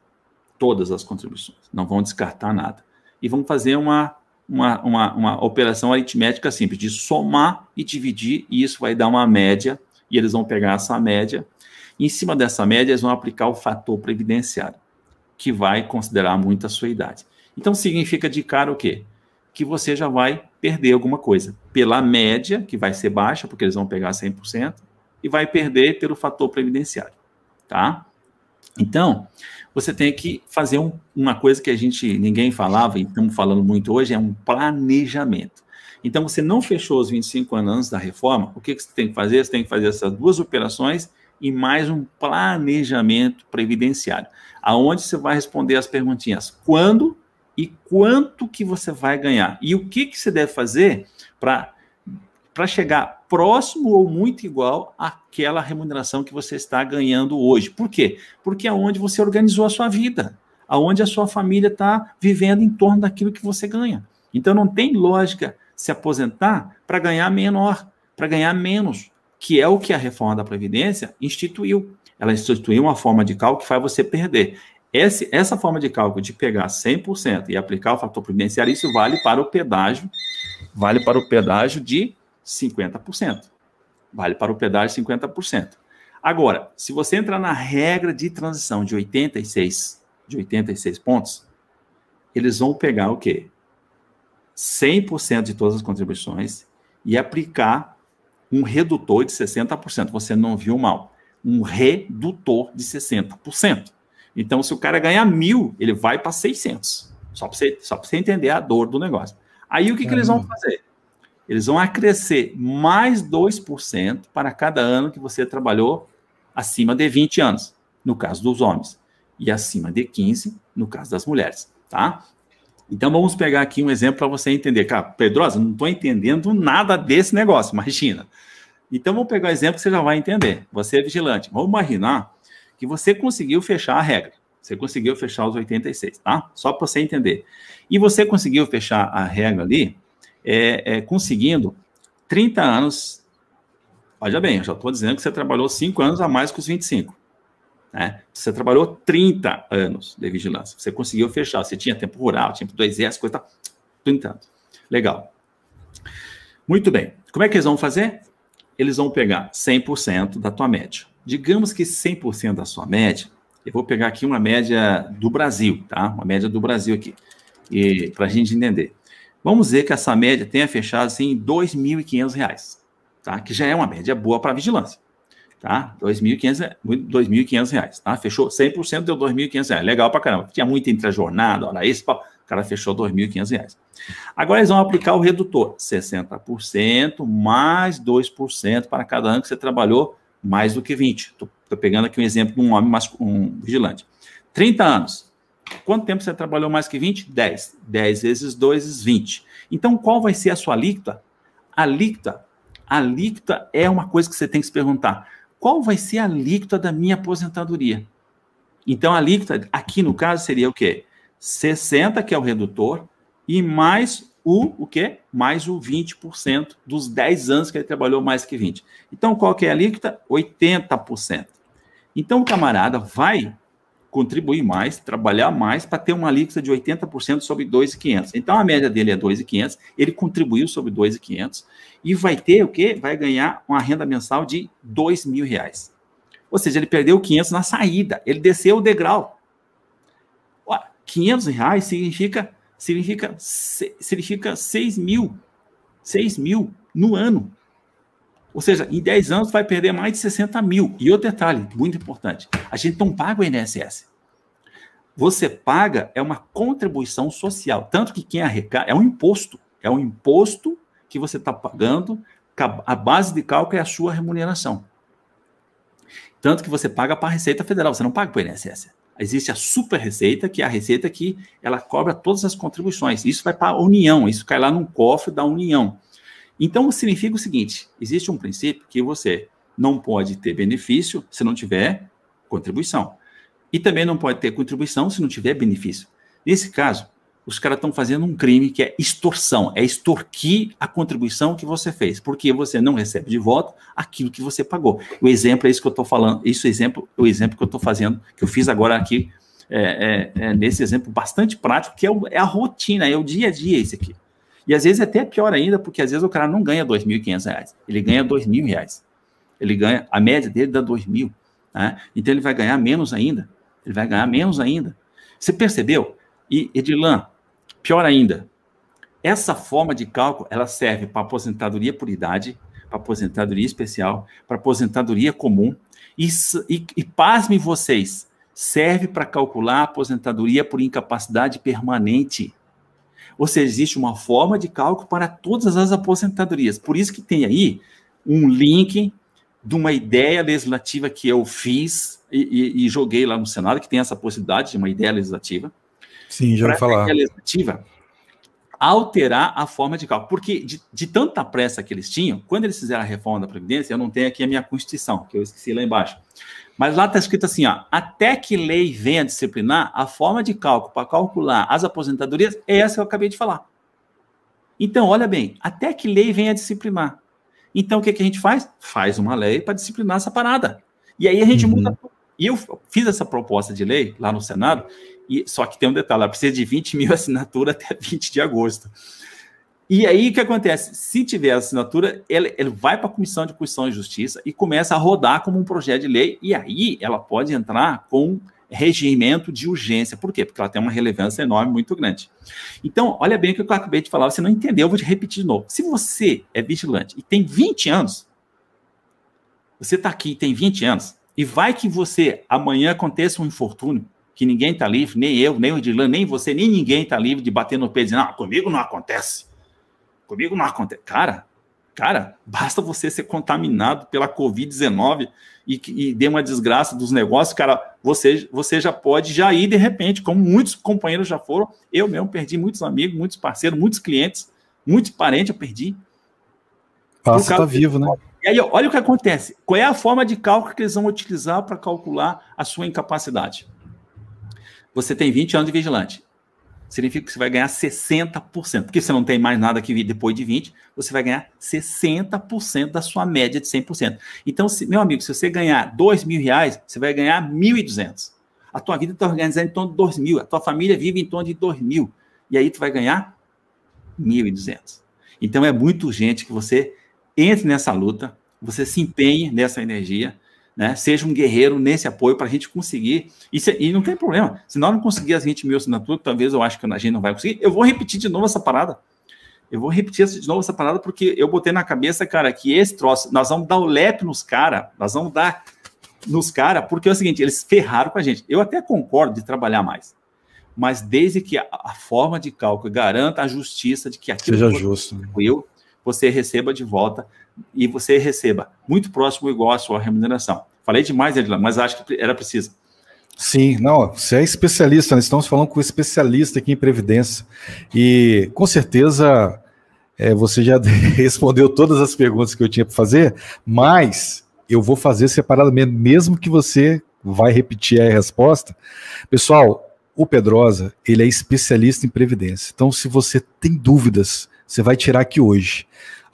Todas as contribuições. Não vão descartar nada. E vão fazer uma, uma, uma, uma operação aritmética simples, de somar e dividir, e isso vai dar uma média, e eles vão pegar essa média. em cima dessa média, eles vão aplicar o fator previdenciário, que vai considerar muito a sua idade. Então, significa de cara o quê? Que você já vai perder alguma coisa. Pela média, que vai ser baixa, porque eles vão pegar 100%, e vai perder pelo fator previdenciário, tá? Então, você tem que fazer um, uma coisa que a gente ninguém falava e estamos falando muito hoje, é um planejamento. Então, você não fechou os 25 anos da reforma, o que, que você tem que fazer? Você tem que fazer essas duas operações e mais um planejamento previdenciário, aonde você vai responder as perguntinhas quando e quanto que você vai ganhar e o que, que você deve fazer para para chegar próximo ou muito igual àquela remuneração que você está ganhando hoje. Por quê? Porque é onde você organizou a sua vida, aonde a sua família está vivendo em torno daquilo que você ganha. Então não tem lógica se aposentar para ganhar menor, para ganhar menos, que é o que a reforma da Previdência instituiu. Ela instituiu uma forma de cálculo que faz você perder. Esse, essa forma de cálculo de pegar 100% e aplicar o fator previdenciário, isso vale para o pedágio, vale para o pedágio de 50%. Vale para o pedágio 50%. Agora, se você entrar na regra de transição de 86, de 86 pontos, eles vão pegar o quê? 100% de todas as contribuições e aplicar um redutor de 60%. Você não viu mal. Um redutor de 60%. Então, se o cara ganhar mil, ele vai para 600. Só para você, só você entender a dor do negócio. Aí, o que, que eles vão fazer? Eles vão acrescer mais 2% para cada ano que você trabalhou acima de 20 anos, no caso dos homens, e acima de 15, no caso das mulheres, tá? Então vamos pegar aqui um exemplo para você entender. Cara, Pedrosa, não estou entendendo nada desse negócio, imagina. Então vamos pegar um exemplo que você já vai entender. Você é vigilante. Vamos imaginar que você conseguiu fechar a regra. Você conseguiu fechar os 86, tá? Só para você entender. E você conseguiu fechar a regra ali é, é, conseguindo 30 anos. Olha bem, eu já estou dizendo que você trabalhou 5 anos a mais que os 25. Né? Você trabalhou 30 anos de vigilância. Você conseguiu fechar. Você tinha tempo rural, tinha do exército, coisa tal. 30 anos. Legal. Muito bem. Como é que eles vão fazer? Eles vão pegar 100% da tua média. Digamos que 100% da sua média, eu vou pegar aqui uma média do Brasil, tá? Uma média do Brasil aqui, para a gente entender. Vamos dizer que essa média tenha fechado assim, em R$ 2.500, tá? que já é uma média boa para vigilância. Tá? É R$ 2.500, tá? fechou 100%, deu R$ 2.500. Legal para caramba. Tinha muito entre a jornada, hora extra, o cara fechou R$ 2.500. Agora eles vão aplicar o redutor, 60% mais 2% para cada ano que você trabalhou mais do que 20. Estou pegando aqui um exemplo de um homem, mas um vigilante. 30 anos, Quanto tempo você trabalhou mais que 20? 10. 10 vezes 2 20. Então, qual vai ser a sua alíquota? Alíquota. Alíquota é uma coisa que você tem que se perguntar. Qual vai ser a alíquota da minha aposentadoria? Então, a alíquota, aqui no caso, seria o quê? 60, que é o redutor, e mais o, o quê? Mais o 20% dos 10 anos que ele trabalhou mais que 20. Então, qual que é a alíquota? 80%. Então, o camarada vai contribuir mais, trabalhar mais para ter uma alíquota de 80% sobre 2,500. Então a média dele é 2,500, ele contribuiu sobre 2,500 e vai ter o quê? Vai ganhar uma renda mensal de R$ mil reais. Ou seja, ele perdeu 500 na saída, ele desceu o degrau. Ó, 500 reais significa significa significa 6 mil, 6 mil no ano. Ou seja, em 10 anos vai perder mais de 60 mil. E outro detalhe, muito importante: a gente não paga o INSS. Você paga é uma contribuição social. Tanto que quem arrecada é um imposto. É um imposto que você está pagando, a base de cálculo é a sua remuneração. Tanto que você paga para a Receita Federal, você não paga para o INSS. Existe a super receita, que é a receita que ela cobra todas as contribuições. Isso vai para a União, isso cai lá num cofre da União. Então, significa o seguinte: existe um princípio que você não pode ter benefício se não tiver contribuição. E também não pode ter contribuição se não tiver benefício. Nesse caso, os caras estão fazendo um crime que é extorsão, é extorquir a contribuição que você fez, porque você não recebe de volta aquilo que você pagou. O exemplo é isso que eu estou falando, isso é exemplo, o exemplo que eu estou fazendo, que eu fiz agora aqui, é, é, é, nesse exemplo bastante prático, que é, o, é a rotina, é o dia a dia esse aqui. E às vezes é até pior ainda, porque às vezes o cara não ganha R$ 2.500, ele ganha R$ 2.000. Ele ganha, a média dele dá R$ 2.000. Né? Então ele vai ganhar menos ainda. Ele vai ganhar menos ainda. Você percebeu? E, Edilan, pior ainda, essa forma de cálculo ela serve para aposentadoria por idade, para aposentadoria especial, para aposentadoria comum. E, e, e pasmem vocês, serve para calcular a aposentadoria por incapacidade permanente. Ou seja, existe uma forma de cálculo para todas as aposentadorias. Por isso que tem aí um link de uma ideia legislativa que eu fiz e, e, e joguei lá no Senado, que tem essa possibilidade de uma ideia legislativa. Sim, já vou falar. Ideia legislativa alterar a forma de cálculo. Porque de, de, tanta pressa que eles tinham, quando eles fizeram a reforma da Previdência, eu não tenho aqui a minha Constituição, que eu esqueci lá embaixo. Mas lá está escrito assim: ó, até que lei venha disciplinar, a forma de cálculo para calcular as aposentadorias é essa que eu acabei de falar. Então, olha bem, até que lei venha disciplinar. Então, o que, que a gente faz? Faz uma lei para disciplinar essa parada. E aí a gente uhum. muda. E eu fiz essa proposta de lei lá no Senado, e só que tem um detalhe: ela precisa de 20 mil assinaturas até 20 de agosto. E aí o que acontece? Se tiver assinatura, ele, ele vai para a Comissão de Constituição e Justiça e começa a rodar como um projeto de lei, e aí ela pode entrar com regimento de urgência. Por quê? Porque ela tem uma relevância enorme, muito grande. Então, olha bem o que eu acabei de falar, você não entendeu, eu vou te repetir de novo. Se você é vigilante e tem 20 anos, você está aqui e tem 20 anos, e vai que você, amanhã aconteça um infortúnio, que ninguém está livre, nem eu, nem o Edilan, nem você, nem ninguém está livre de bater no pé e dizer, não, comigo não acontece Comigo não acontece. Cara, cara, basta você ser contaminado pela Covid-19 e, e dê uma desgraça dos negócios, cara, você, você já pode já ir de repente, como muitos companheiros já foram. Eu mesmo perdi muitos amigos, muitos parceiros, muitos clientes, muitos parentes eu perdi. Ah, Passa tá vivo, né? E aí, olha o que acontece. Qual é a forma de cálculo que eles vão utilizar para calcular a sua incapacidade? Você tem 20 anos de vigilante significa que você vai ganhar 60%, porque você não tem mais nada que vir depois de 20, você vai ganhar 60% da sua média de 100%. Então, se, meu amigo, se você ganhar 2 mil reais, você vai ganhar 1.200. A tua vida está organizada em torno de 2 mil, a tua família vive em torno de 2 mil, e aí tu vai ganhar 1.200. Então, é muito urgente que você entre nessa luta, você se empenhe nessa energia, né? Seja um guerreiro nesse apoio para a gente conseguir. E, se, e, não tem problema. Se nós não conseguir as 20 mil assinaturas, talvez eu acho que a gente não vai conseguir. Eu vou repetir de novo essa parada. Eu vou repetir de novo essa parada porque eu botei na cabeça, cara, que esse troço, nós vamos dar o lep nos cara, nós vamos dar nos cara, porque é o seguinte, eles ferraram com a gente. Eu até concordo de trabalhar mais, mas desde que a, a forma de cálculo garanta a justiça de que aquilo seja justo. Né? Eu você receba de volta e você receba muito próximo igual à sua remuneração. Falei demais, Edilão, mas acho que era preciso. Sim, não, você é especialista, nós né? estamos falando com um especialista aqui em Previdência. E com certeza é, você já respondeu todas as perguntas que eu tinha para fazer, mas eu vou fazer separadamente, mesmo que você vai repetir a resposta. Pessoal, o Pedrosa, ele é especialista em Previdência. Então, se você tem dúvidas, você vai tirar aqui hoje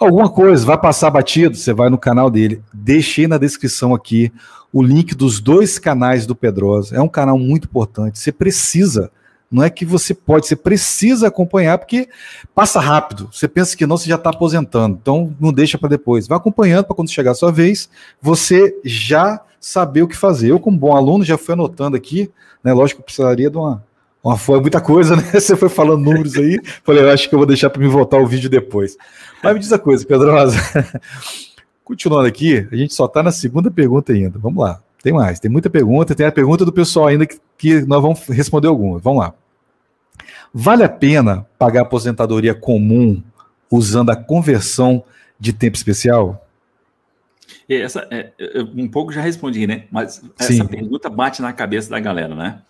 alguma coisa, vai passar batido, você vai no canal dele. Deixei na descrição aqui o link dos dois canais do Pedrosa. É um canal muito importante, você precisa. Não é que você pode, você precisa acompanhar, porque passa rápido. Você pensa que não, você já está aposentando. Então, não deixa para depois. Vai acompanhando para quando chegar a sua vez, você já saber o que fazer. Eu, como bom aluno, já fui anotando aqui. Né? Lógico que precisaria de uma uma, foi muita coisa, né? Você foi falando números aí. Falei, eu acho que eu vou deixar para me voltar o vídeo depois. Mas me diz a coisa, Pedrosa. Continuando aqui, a gente só está na segunda pergunta ainda. Vamos lá. Tem mais, tem muita pergunta. Tem a pergunta do pessoal ainda que, que nós vamos responder alguma. Vamos lá. Vale a pena pagar aposentadoria comum usando a conversão de tempo especial? Essa, é, um pouco já respondi, né? Mas essa Sim. pergunta bate na cabeça da galera, né?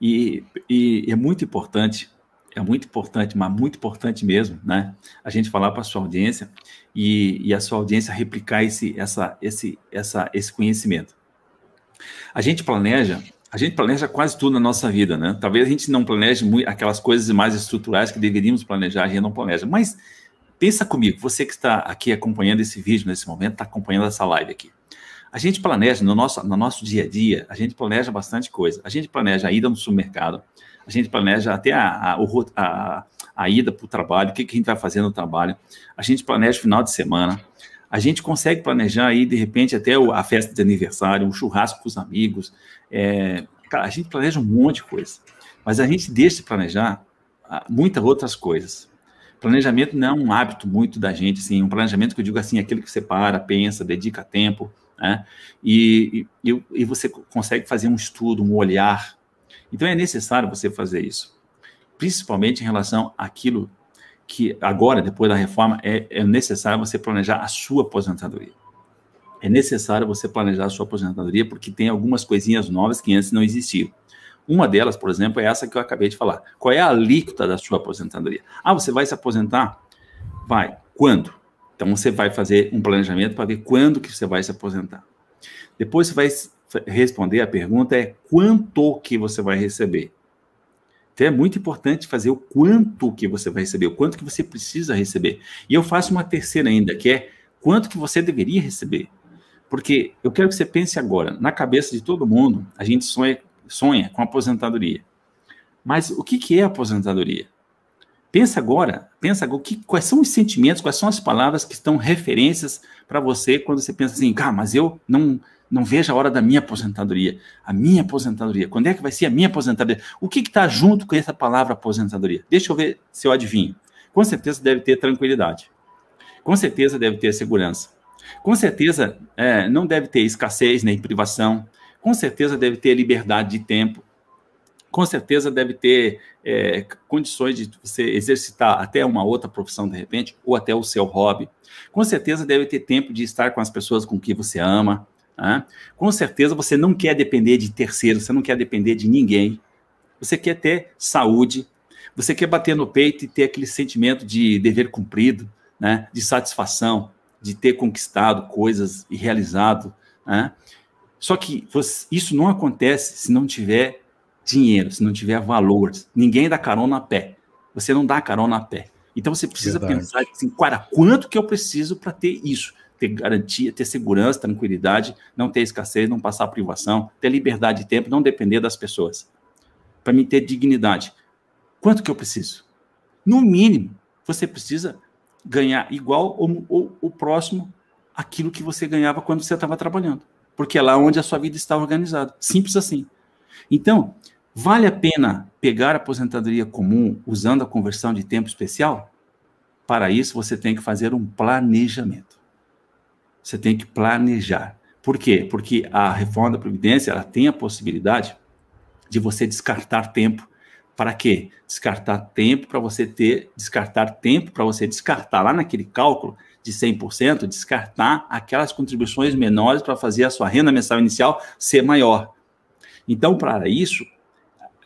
E, e é muito importante, é muito importante, mas muito importante mesmo, né? A gente falar para a sua audiência e, e a sua audiência replicar esse, essa, esse, essa, esse conhecimento. A gente planeja a gente planeja quase tudo na nossa vida, né? Talvez a gente não planeje muito aquelas coisas mais estruturais que deveríamos planejar, a gente não planeja. Mas pensa comigo, você que está aqui acompanhando esse vídeo nesse momento, está acompanhando essa live aqui. A gente planeja, no nosso, no nosso dia a dia, a gente planeja bastante coisa. A gente planeja a ida no supermercado, a gente planeja até a, a, a, a ida para o trabalho, o que, que a gente vai fazer no trabalho, a gente planeja o final de semana, a gente consegue planejar aí, de repente, até a festa de aniversário, um churrasco com os amigos. É, cara, a gente planeja um monte de coisa, mas a gente deixa de planejar ah, muitas outras coisas. Planejamento não é um hábito muito da gente, assim, um planejamento que eu digo assim, aquele que separa, pensa, dedica tempo, né? E, e, e você consegue fazer um estudo, um olhar. Então é necessário você fazer isso, principalmente em relação àquilo que agora, depois da reforma, é, é necessário você planejar a sua aposentadoria. É necessário você planejar a sua aposentadoria porque tem algumas coisinhas novas que antes não existiam. Uma delas, por exemplo, é essa que eu acabei de falar. Qual é a alíquota da sua aposentadoria? Ah, você vai se aposentar? Vai. Quando? Então você vai fazer um planejamento para ver quando que você vai se aposentar. Depois você vai responder a pergunta é quanto que você vai receber. Então é muito importante fazer o quanto que você vai receber, o quanto que você precisa receber. E eu faço uma terceira ainda, que é quanto que você deveria receber. Porque eu quero que você pense agora, na cabeça de todo mundo, a gente sonha, sonha com aposentadoria. Mas o que, que é aposentadoria? Pensa agora, pensa agora, que, quais são os sentimentos, quais são as palavras que estão referências para você quando você pensa assim, ah, mas eu não não vejo a hora da minha aposentadoria. A minha aposentadoria. Quando é que vai ser a minha aposentadoria? O que está junto com essa palavra aposentadoria? Deixa eu ver se eu adivinho. Com certeza deve ter tranquilidade. Com certeza deve ter segurança. Com certeza é, não deve ter escassez nem privação. Com certeza deve ter liberdade de tempo com certeza deve ter é, condições de você exercitar até uma outra profissão de repente, ou até o seu hobby. Com certeza deve ter tempo de estar com as pessoas com que você ama. Né? Com certeza você não quer depender de terceiros, você não quer depender de ninguém. Você quer ter saúde, você quer bater no peito e ter aquele sentimento de dever cumprido, né? de satisfação, de ter conquistado coisas e realizado. Né? Só que isso não acontece se não tiver dinheiro, se não tiver valor, ninguém dá carona a pé. Você não dá carona a pé. Então você precisa Verdade. pensar assim, cara, quanto que eu preciso para ter isso? Ter garantia, ter segurança, tranquilidade, não ter escassez, não passar privação, ter liberdade de tempo, não depender das pessoas. Para mim ter dignidade. Quanto que eu preciso? No mínimo, você precisa ganhar igual ou, ou, próximo aquilo que você ganhava quando você estava trabalhando. Porque é lá onde a sua vida está organizada. Simples assim. Então, Vale a pena pegar a aposentadoria comum usando a conversão de tempo especial? Para isso, você tem que fazer um planejamento. Você tem que planejar. Por quê? Porque a reforma da Previdência ela tem a possibilidade de você descartar tempo. Para quê? Descartar tempo para você ter, descartar tempo para você descartar lá naquele cálculo de 100%, descartar aquelas contribuições menores para fazer a sua renda mensal inicial ser maior. Então, para isso,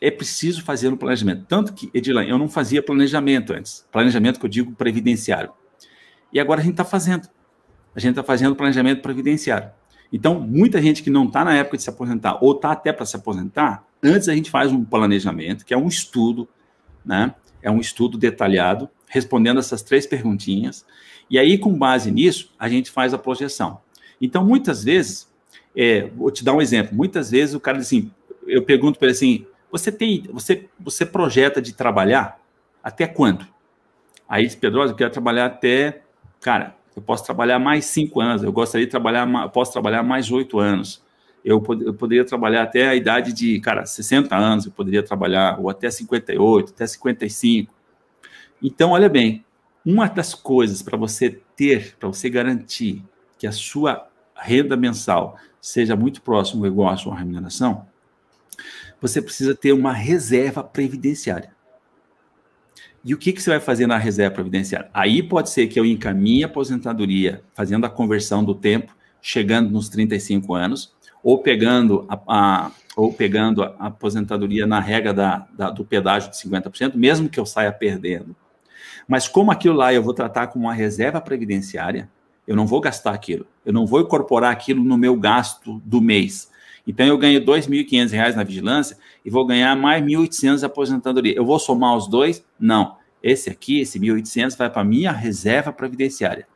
é preciso fazer um planejamento. Tanto que, Edilan, eu não fazia planejamento antes. Planejamento que eu digo previdenciário. E agora a gente está fazendo. A gente está fazendo planejamento previdenciário. Então, muita gente que não está na época de se aposentar, ou está até para se aposentar, antes a gente faz um planejamento, que é um estudo, né? É um estudo detalhado, respondendo essas três perguntinhas. E aí, com base nisso, a gente faz a projeção. Então, muitas vezes, é, vou te dar um exemplo. Muitas vezes o cara diz assim, eu pergunto para ele assim, você tem, você, você projeta de trabalhar até quando? Aí diz Pedrosa, eu quero trabalhar até, cara, eu posso trabalhar mais cinco anos, eu gostaria de trabalhar, eu posso trabalhar mais oito anos. Eu, pod eu, poderia trabalhar até a idade de, cara, 60 anos, eu poderia trabalhar, ou até 58, até 55. Então, olha bem, uma das coisas para você ter, para você garantir que a sua renda mensal seja muito próximo ou igual à sua remuneração, você precisa ter uma reserva previdenciária. E o que, que você vai fazer na reserva previdenciária? Aí pode ser que eu encaminhe a aposentadoria, fazendo a conversão do tempo, chegando nos 35 anos, ou pegando a, a ou pegando a aposentadoria na regra da, da, do pedágio de 50%, mesmo que eu saia perdendo. Mas como aquilo lá eu vou tratar como uma reserva previdenciária, eu não vou gastar aquilo, eu não vou incorporar aquilo no meu gasto do mês. Então eu ganho R$ 2.500 na vigilância e vou ganhar mais R$ 1.800 aposentadoria. Eu vou somar os dois? Não. Esse aqui, esse R$ 1.800 vai para minha reserva previdenciária.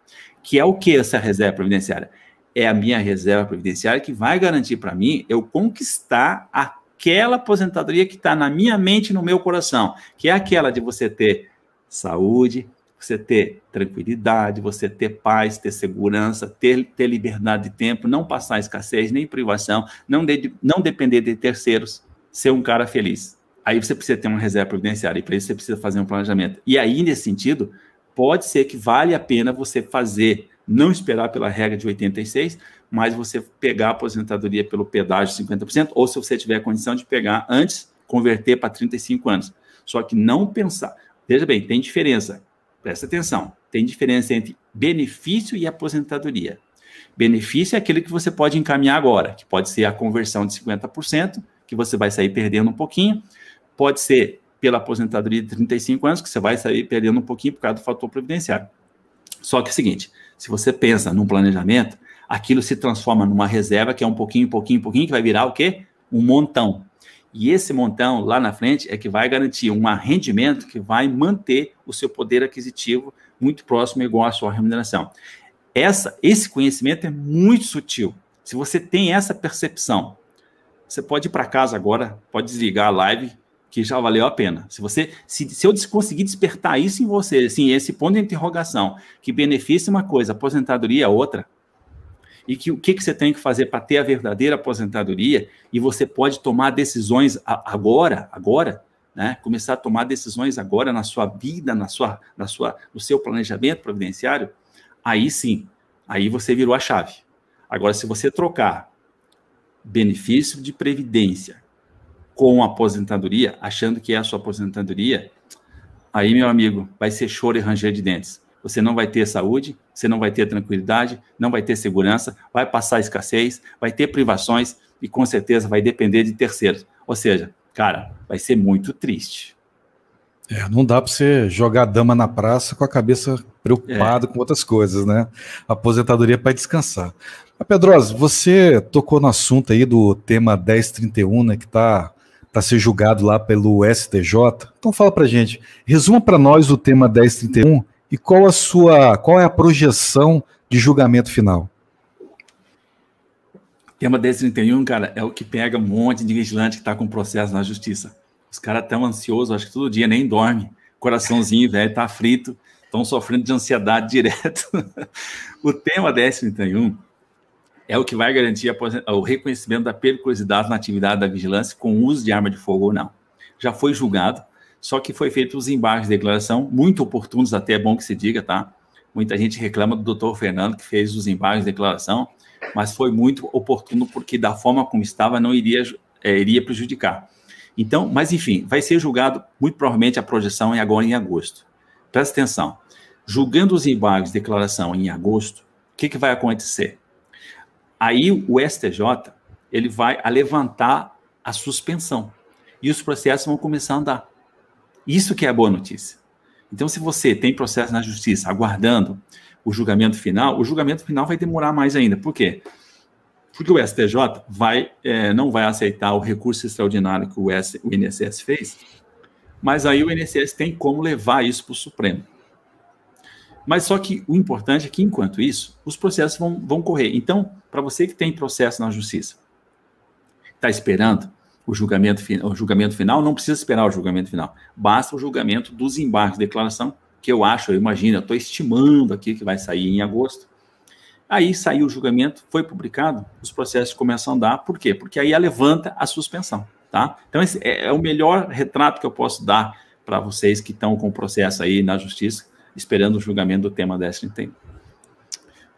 Que é o que essa reserva previdenciária? É a minha reserva previdenciária que vai garantir para mim eu conquistar aquela aposentadoria que está na minha mente, no meu coração, que é aquela de você ter saúde, você ter tranquilidade, você ter paz, ter segurança, ter, ter liberdade de tempo, não passar escassez nem privação, não, de, não depender de terceiros, ser um cara feliz. Aí você precisa ter uma reserva previdenciária, e para isso você precisa fazer um planejamento. E aí, nesse sentido, pode ser que vale a pena você fazer, não esperar pela regra de 86, mas você pegar a aposentadoria pelo pedágio 50%, ou se você tiver condição de pegar antes, converter para 35 anos. Só que não pensar. Veja bem, tem diferença presta atenção, tem diferença entre benefício e aposentadoria. Benefício é aquele que você pode encaminhar agora, que pode ser a conversão de 50%, que você vai sair perdendo um pouquinho, pode ser pela aposentadoria de 35 anos, que você vai sair perdendo um pouquinho por causa do fator previdenciário. Só que é o seguinte, se você pensa num planejamento, aquilo se transforma numa reserva que é um pouquinho, pouquinho, pouquinho, que vai virar o quê? Um montão. E esse montão lá na frente é que vai garantir um rendimento que vai manter o seu poder aquisitivo muito próximo igual à sua remuneração. Essa, esse conhecimento é muito sutil. Se você tem essa percepção, você pode ir para casa agora, pode desligar a live, que já valeu a pena. Se você, se, se eu conseguir despertar isso em você, assim, esse ponto de interrogação, que benefício uma coisa, aposentadoria é outra, e que o que, que você tem que fazer para ter a verdadeira aposentadoria e você pode tomar decisões agora, agora, né? Começar a tomar decisões agora na sua vida, na sua, na sua, no seu planejamento providenciário, aí sim, aí você virou a chave. Agora, se você trocar benefício de previdência com aposentadoria, achando que é a sua aposentadoria, aí, meu amigo, vai ser choro e ranger de dentes você não vai ter saúde, você não vai ter tranquilidade, não vai ter segurança, vai passar escassez, vai ter privações e com certeza vai depender de terceiros. Ou seja, cara, vai ser muito triste. É, não dá para você jogar a dama na praça com a cabeça preocupada é. com outras coisas, né? A aposentadoria é para descansar. Mas Pedrosa, você tocou no assunto aí do tema 1031, né, que está para tá ser julgado lá pelo STJ. Então fala para gente, resuma para nós o tema 1031 e qual a sua, qual é a projeção de julgamento final? O tema 1031, cara, é o que pega um monte de vigilante que está com processo na justiça. Os caras tão ansiosos, acho que todo dia nem dorme. Coraçãozinho velho tá frito, estão sofrendo de ansiedade direto. o tema 1031 é o que vai garantir o reconhecimento da periculosidade na atividade da vigilância com o uso de arma de fogo ou não. Já foi julgado, só que foi feito os embargos de declaração, muito oportunos, até é bom que se diga, tá? Muita gente reclama do doutor Fernando, que fez os embargos de declaração, mas foi muito oportuno, porque da forma como estava, não iria, é, iria prejudicar. Então, mas enfim, vai ser julgado, muito provavelmente, a projeção é agora em agosto. Presta atenção. Julgando os embargos de declaração em agosto, o que, que vai acontecer? Aí o STJ ele vai levantar a suspensão e os processos vão começar a andar. Isso que é a boa notícia. Então, se você tem processo na justiça aguardando o julgamento final, o julgamento final vai demorar mais ainda. Por quê? Porque o STJ vai, é, não vai aceitar o recurso extraordinário que o, S, o INSS fez, mas aí o INSS tem como levar isso para o Supremo. Mas só que o importante é que, enquanto isso, os processos vão, vão correr. Então, para você que tem processo na justiça, está esperando, o julgamento, o julgamento final, não precisa esperar o julgamento final, basta o julgamento dos embargos, declaração, que eu acho, eu imagino, eu estou estimando aqui que vai sair em agosto. Aí saiu o julgamento, foi publicado, os processos começam a andar, por quê? Porque aí levanta a suspensão, tá? Então, esse é, é o melhor retrato que eu posso dar para vocês que estão com o processo aí na justiça, esperando o julgamento do tema tempo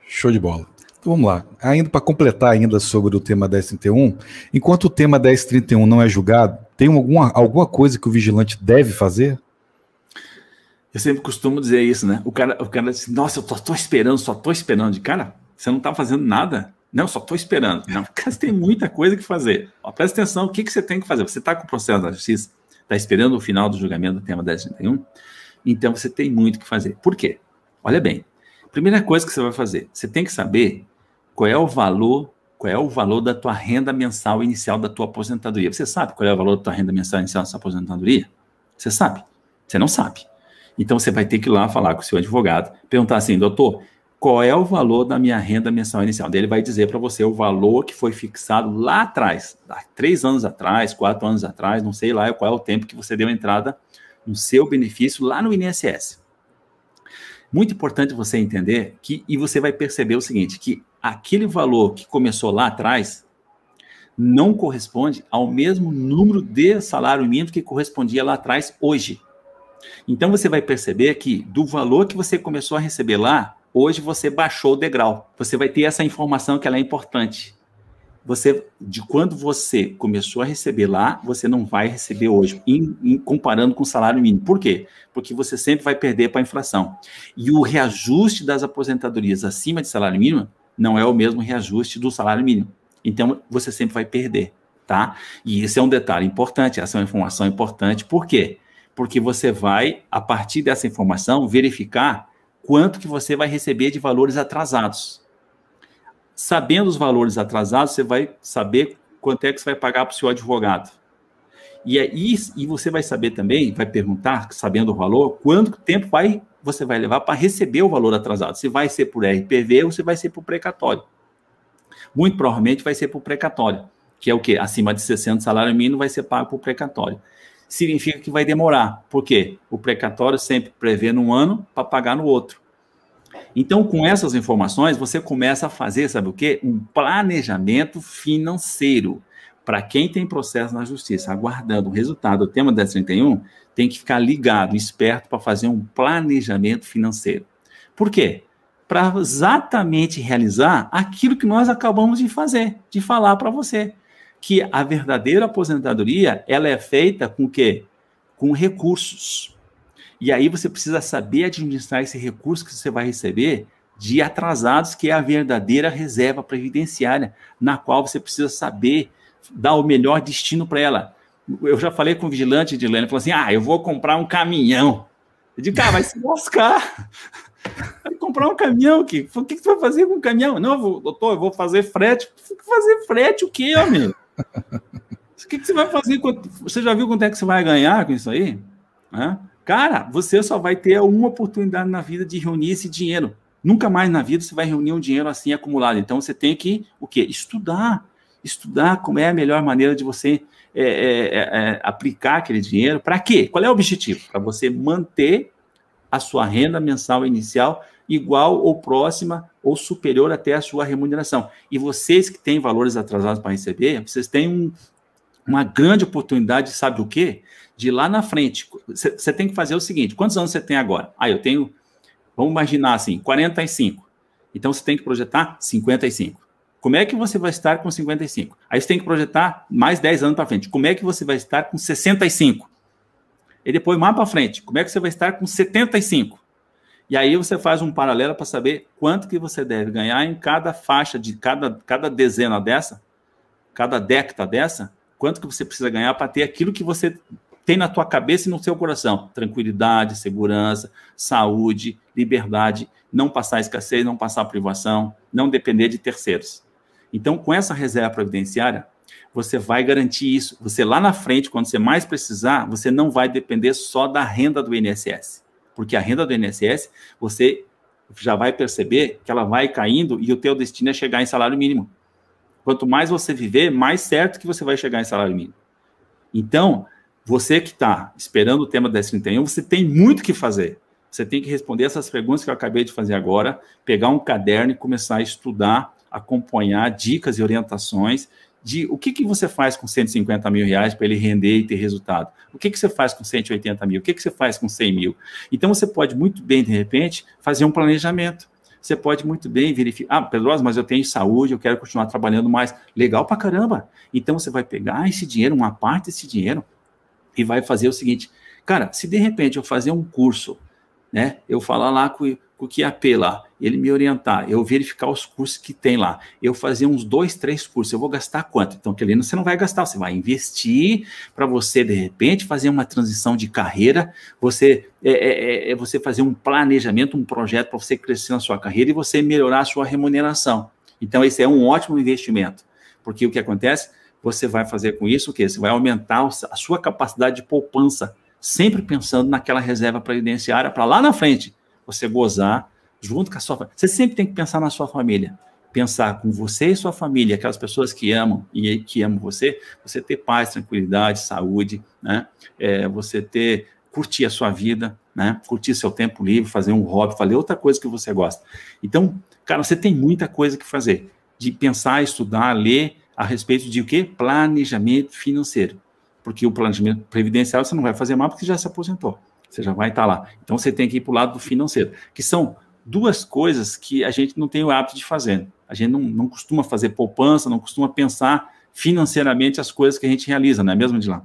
Show de bola vamos lá. Ainda para completar ainda sobre o tema 1031, enquanto o tema 1031 não é julgado, tem alguma, alguma coisa que o vigilante deve fazer? Eu sempre costumo dizer isso, né? O cara, o cara diz, nossa, eu só tô esperando, só tô esperando. De cara, você não tá fazendo nada. Não, só tô esperando. Não, cara, você tem muita coisa que fazer. Ó, presta atenção, o que, que você tem que fazer? Você tá com o processo da justiça, tá esperando o final do julgamento do tema 1031, então você tem muito que fazer. Por quê? Olha bem, primeira coisa que você vai fazer, você tem que saber qual é o valor, qual é o valor da tua renda mensal inicial da tua aposentadoria. Você sabe qual é o valor da tua renda mensal inicial da sua aposentadoria? Você sabe? Você não sabe. Então você vai ter que ir lá falar com o seu advogado, perguntar assim, doutor, qual é o valor da minha renda mensal inicial? Daí ele vai dizer para você o valor que foi fixado lá atrás, há três anos atrás, quatro anos atrás, não sei lá qual é o tempo que você deu entrada no seu benefício lá no INSS. Muito importante você entender que, e você vai perceber o seguinte, que aquele valor que começou lá atrás não corresponde ao mesmo número de salário mínimo que correspondia lá atrás hoje. Então você vai perceber que do valor que você começou a receber lá, hoje você baixou o degrau. Você vai ter essa informação que ela é importante você de quando você começou a receber lá, você não vai receber hoje, em, em, comparando com o salário mínimo. Por quê? Porque você sempre vai perder para a inflação. E o reajuste das aposentadorias acima de salário mínimo não é o mesmo reajuste do salário mínimo. Então, você sempre vai perder, tá? E esse é um detalhe importante, essa é uma informação importante. Por quê? Porque você vai, a partir dessa informação, verificar quanto que você vai receber de valores atrasados. Sabendo os valores atrasados, você vai saber quanto é que você vai pagar para o seu advogado. E aí, é e você vai saber também, vai perguntar, sabendo o valor, quanto tempo vai você vai levar para receber o valor atrasado. Se vai ser por RPV ou se vai ser por precatório. Muito provavelmente vai ser por precatório, que é o quê? Acima de 60 salário mínimo vai ser pago por precatório. Significa que vai demorar. Por quê? O precatório sempre prevê num ano para pagar no outro. Então, com essas informações, você começa a fazer, sabe o quê? Um planejamento financeiro. Para quem tem processo na justiça, aguardando o resultado do tema 1031, tem que ficar ligado, esperto para fazer um planejamento financeiro. Por quê? Para exatamente realizar aquilo que nós acabamos de fazer, de falar para você, que a verdadeira aposentadoria, ela é feita com o quê? Com recursos. E aí você precisa saber administrar esse recurso que você vai receber de atrasados, que é a verdadeira reserva previdenciária, na qual você precisa saber dar o melhor destino para ela. Eu já falei com o vigilante de Lênin, falou assim: ah, eu vou comprar um caminhão. Eu digo, cara, ah, vai se moscar. Vai comprar um caminhão, que o que, você vai fazer com um caminhão? Não, eu vou, doutor, eu vou fazer frete. Fazer frete o quê, homem? O que, que você vai fazer? Você já viu quanto é que você vai ganhar com isso aí? Né? Cara, você só vai ter uma oportunidade na vida de reunir esse dinheiro. Nunca mais na vida você vai reunir um dinheiro assim acumulado. Então você tem que o quê? Estudar. Estudar como é a melhor maneira de você é, é, é, é aplicar aquele dinheiro. Para quê? Qual é o objetivo? Para você manter a sua renda mensal inicial igual ou próxima ou superior até a sua remuneração. E vocês que têm valores atrasados para receber, vocês têm um, uma grande oportunidade, sabe o quê? de lá na frente, você tem que fazer o seguinte: quantos anos você tem agora? Ah, eu tenho, vamos imaginar assim, 45. Então você tem que projetar 55. Como é que você vai estar com 55? Aí você tem que projetar mais 10 anos para frente. Como é que você vai estar com 65? E depois mais para frente, como é que você vai estar com 75? E aí você faz um paralelo para saber quanto que você deve ganhar em cada faixa de cada, cada dezena dessa, cada década dessa, quanto que você precisa ganhar para ter aquilo que você tem na tua cabeça e no seu coração. Tranquilidade, segurança, saúde, liberdade, não passar escassez, não passar privação, não depender de terceiros. Então, com essa reserva previdenciária, você vai garantir isso. Você lá na frente, quando você mais precisar, você não vai depender só da renda do INSS. Porque a renda do INSS, você já vai perceber que ela vai caindo e o teu destino é chegar em salário mínimo. Quanto mais você viver, mais certo que você vai chegar em salário mínimo. Então, você que está esperando o tema da S31, você tem muito que fazer. Você tem que responder essas perguntas que eu acabei de fazer agora, pegar um caderno e começar a estudar, acompanhar dicas e orientações de o que, que você faz com 150 mil reais para ele render e ter resultado? O que, que você faz com 180 mil? O que, que você faz com 100 mil? Então, você pode muito bem, de repente, fazer um planejamento. Você pode muito bem verificar, ah, Pedroso, mas eu tenho saúde, eu quero continuar trabalhando mais. Legal pra caramba. Então, você vai pegar esse dinheiro, uma parte desse dinheiro, e vai fazer o seguinte, cara, se de repente eu fazer um curso, né, eu falar lá com, com o QAP lá, ele me orientar, eu verificar os cursos que tem lá, eu fazer uns dois, três cursos, eu vou gastar quanto? Então, querendo você não vai gastar, você vai investir para você, de repente, fazer uma transição de carreira, você é, é, é, é você fazer um planejamento, um projeto para você crescer na sua carreira e você melhorar a sua remuneração. Então, esse é um ótimo investimento, porque o que acontece? você vai fazer com isso o quê? Você vai aumentar a sua capacidade de poupança, sempre pensando naquela reserva previdenciária para lá na frente você gozar junto com a sua família. Você sempre tem que pensar na sua família. Pensar com você e sua família, aquelas pessoas que amam e que amam você, você ter paz, tranquilidade, saúde, né? É, você ter, curtir a sua vida, né? Curtir seu tempo livre, fazer um hobby, fazer outra coisa que você gosta. Então, cara, você tem muita coisa que fazer. De pensar, estudar, ler, a respeito de o que Planejamento financeiro. Porque o planejamento previdenciário você não vai fazer mal porque já se aposentou. Você já vai estar lá. Então você tem que ir para o lado do financeiro, que são duas coisas que a gente não tem o hábito de fazer. A gente não, não costuma fazer poupança, não costuma pensar financeiramente as coisas que a gente realiza, não é mesmo, de lá?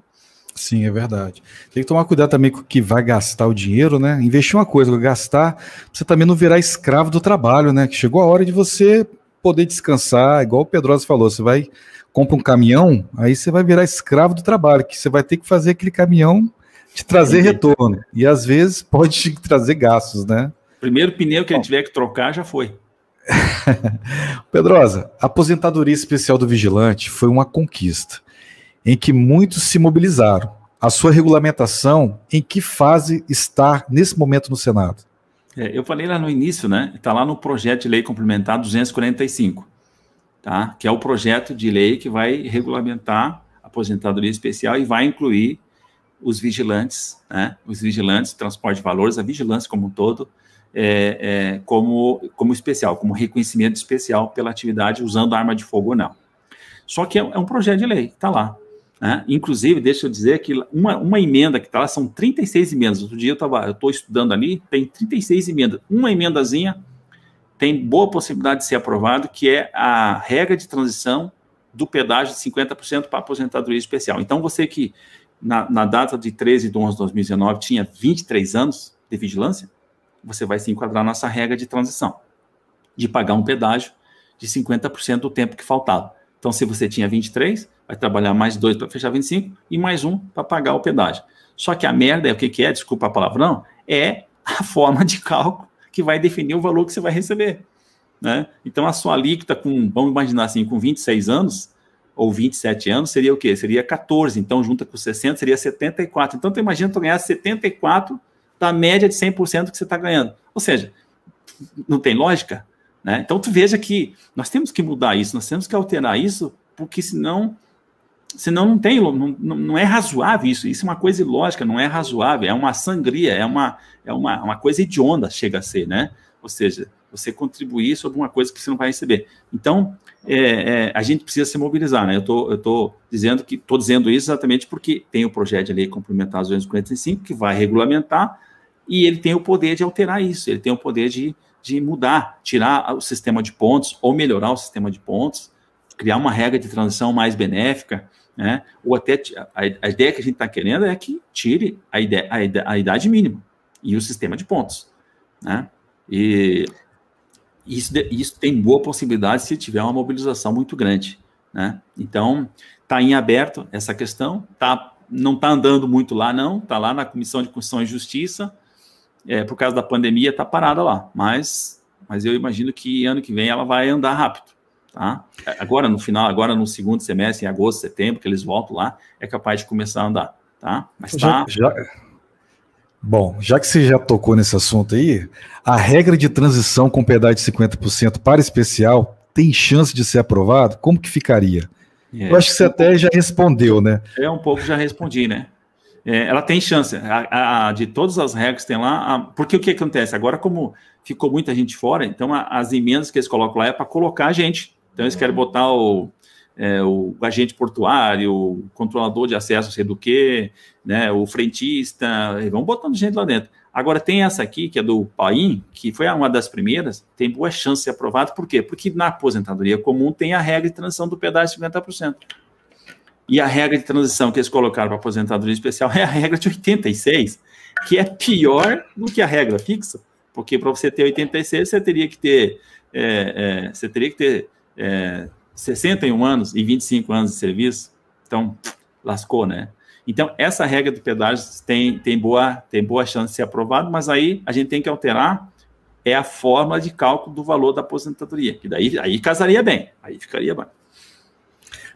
Sim, é verdade. Tem que tomar cuidado também com o que vai gastar o dinheiro, né? Investir uma coisa, gastar, você também não virar escravo do trabalho, né? Que chegou a hora de você poder descansar, igual o Pedrosa falou, você vai compra um caminhão, aí você vai virar escravo do trabalho, que você vai ter que fazer aquele caminhão te trazer retorno. E às vezes pode te trazer gastos, né? Primeiro pneu que Bom. ele tiver que trocar já foi. Pedrosa, a aposentadoria especial do vigilante foi uma conquista em que muitos se mobilizaram. A sua regulamentação, em que fase está nesse momento no Senado? É, eu falei lá no início, né? Está lá no projeto de lei complementar 245, tá? Que é o projeto de lei que vai regulamentar a aposentadoria especial e vai incluir os vigilantes, né? Os vigilantes, transporte de valores, a vigilância como um todo, é, é, como, como especial, como reconhecimento especial pela atividade usando arma de fogo ou não. Só que é, é um projeto de lei, está lá. Né? Inclusive, deixa eu dizer que uma, uma emenda que está lá são 36 emendas. Outro dia eu estou estudando ali, tem 36 emendas. Uma emendazinha tem boa possibilidade de ser aprovado, que é a regra de transição do pedágio de 50% para aposentadoria especial. Então, você que na, na, data de 13 de 11 de 2019 tinha 23 anos de vigilância, você vai se enquadrar nessa regra de transição, de pagar um pedágio de 50% do tempo que faltava. Então, se você tinha 23, vai trabalhar mais dois para fechar 25 e mais um para pagar o pedágio. Só que a merda é o que, que é, desculpa a palavrão, é a forma de cálculo que vai definir o valor que você vai receber. Né? Então a sua alíquota com, vamos imaginar assim, com 26 anos ou 27 anos, seria o quê? Seria 14, então junta com 60 seria 74. Então tu imagina tu ganhar 74 da média de 100% que você está ganhando. Ou seja, não tem lógica, né? Então tu veja que nós temos que mudar isso, nós temos que alterar isso, porque senão Senão não tem, não, não é razoável isso. Isso é uma coisa ilógica, não é razoável. É uma sangria, é uma, é uma, uma coisa hedionda, chega a ser, né? Ou seja, você contribuir sobre uma coisa que você não vai receber. Então, é, é, a gente precisa se mobilizar, né? Eu tô, eu tô dizendo que tô dizendo isso exatamente porque tem o projeto de lei complementar 245 que vai regulamentar e ele tem o poder de alterar isso, ele tem o poder de, de mudar, tirar o sistema de pontos ou melhorar o sistema de pontos, criar uma regra de transição mais benéfica né? Ou até a, a ideia que a gente está querendo é que tire a, ideia, a, a, idade mínima e o sistema de pontos, né? E isso, isso tem boa possibilidade se tiver uma mobilização muito grande, né? Então está em aberto essa questão, tá? Não está andando muito lá, não. Está lá na comissão de Constituição e Justiça. É, por causa da pandemia, está parada lá. Mas, mas eu imagino que ano que vem ela vai andar rápido. Tá? Agora no final, agora no segundo semestre, em agosto, setembro, que eles voltam lá, é capaz de começar a andar. Tá? Mas tá... Já, já... Bom, já que você já tocou nesse assunto aí, a regra de transição com pedágio de 50% para especial tem chance de ser aprovado? Como que ficaria? É, Eu acho que você até já respondeu, né? É, um pouco já respondi, né? É, ela tem chance. A, a, de todas as regras que tem lá, a, porque o que acontece? Agora, como ficou muita gente fora, então as emendas que eles colocam lá é para colocar a gente então, eles querem botar o, é, o agente portuário, o controlador de acesso, sei do quê, né, o frentista, vão botando gente lá dentro. Agora, tem essa aqui, que é do PAIN, que foi uma das primeiras, tem boa chance de ser aprovado, por quê? Porque na aposentadoria comum tem a regra de transição do pedaço de 50%. E a regra de transição que eles colocaram para aposentadoria especial é a regra de 86, que é pior do que a regra fixa, porque para você ter 86, você teria que ter, é, é, você teria que ter é, 61 anos e 25 anos de serviço, então lascou, né? Então, essa regra do pedágio tem, tem, boa, tem boa chance de ser aprovada, mas aí a gente tem que alterar é a forma de cálculo do valor da aposentadoria, que daí aí casaria bem, aí ficaria bem.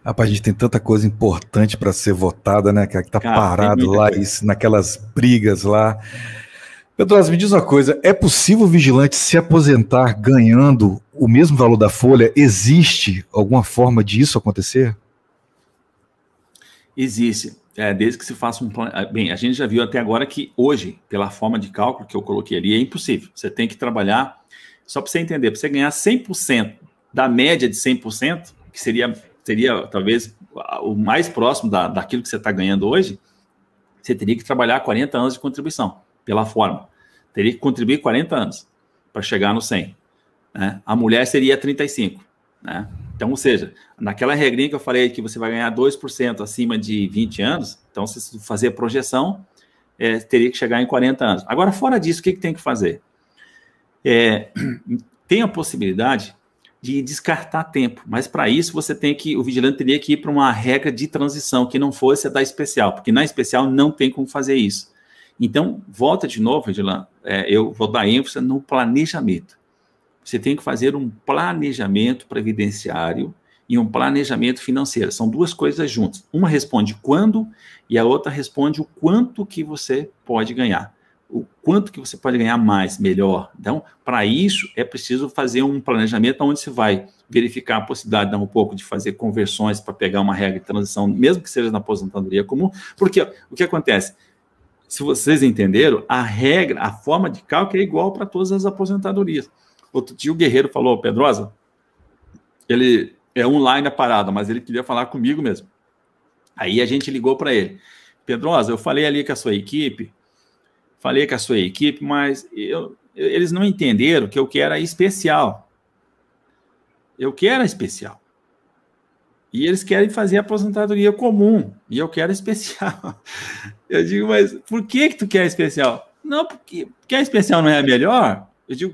Rapaz, a gente tem tanta coisa importante para ser votada, né, que tá parado lá, isso, naquelas brigas lá. Pedro, me diz uma coisa: é possível o vigilante se aposentar ganhando o mesmo valor da folha? Existe alguma forma de isso acontecer? Existe. É, desde que se faça um plano. Ah, bem, a gente já viu até agora que hoje, pela forma de cálculo que eu coloquei ali, é impossível. Você tem que trabalhar, só para você entender, para você ganhar 100% da média de 100%, que seria, seria talvez o mais próximo da, daquilo que você está ganhando hoje, você teria que trabalhar 40 anos de contribuição pela forma. Teria que contribuir 40 anos para chegar no 100. Né? A mulher seria 35. Né? Então, ou seja, naquela regrinha que eu falei que você vai ganhar 2% acima de 20 anos, então se fazer a projeção, é, teria que chegar em 40 anos. Agora, fora disso, o que, que tem que fazer? É, tem a possibilidade de descartar tempo, mas para isso você tem que, o vigilante teria que ir para uma regra de transição que não fosse a da especial, porque na especial não tem como fazer isso. Então, volta de novo, Edilan, é, eu vou dar ênfase no planejamento. Você tem que fazer um planejamento previdenciário e um planejamento financeiro. São duas coisas juntas. Uma responde quando e a outra responde o quanto que você pode ganhar. O quanto que você pode ganhar mais, melhor. Então, para isso, é preciso fazer um planejamento onde você vai verificar a possibilidade um pouco de fazer conversões para pegar uma regra de transição, mesmo que seja na aposentadoria comum. Porque o que acontece? se vocês entenderam, a regra, a forma de cálculo é igual para todas as aposentadorias. Outro tio Guerreiro falou, Pedrosa, ele é online a parada, mas ele queria falar comigo mesmo. Aí a gente ligou para ele. Pedrosa, eu falei ali com a sua equipe, falei com a sua equipe, mas eu, eles não entenderam que eu quero a especial. Eu quero a especial. E eles querem fazer aposentadoria comum, e eu quero especial. Eu digo, mas por que que tu quer especial? Não, porque, porque a especial não é a melhor? Eu digo,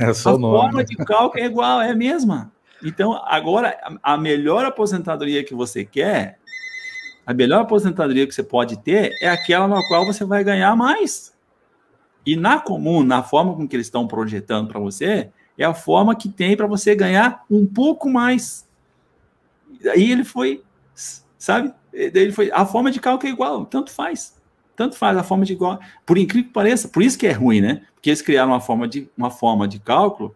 é a forma né? de cálculo é igual, é a mesma. Então, agora, a melhor aposentadoria que você quer, a melhor aposentadoria que você pode ter é aquela na qual você vai ganhar mais. E na comum, na forma com que eles estão projetando para você, é a forma que tem para você ganhar um pouco mais. Aí ele foi, sabe? Ele foi, a forma de cálculo é igual, tanto faz. Tanto faz a forma de igual. Por incrível que pareça, por isso que é ruim, né? Porque eles criaram uma forma de, uma forma de cálculo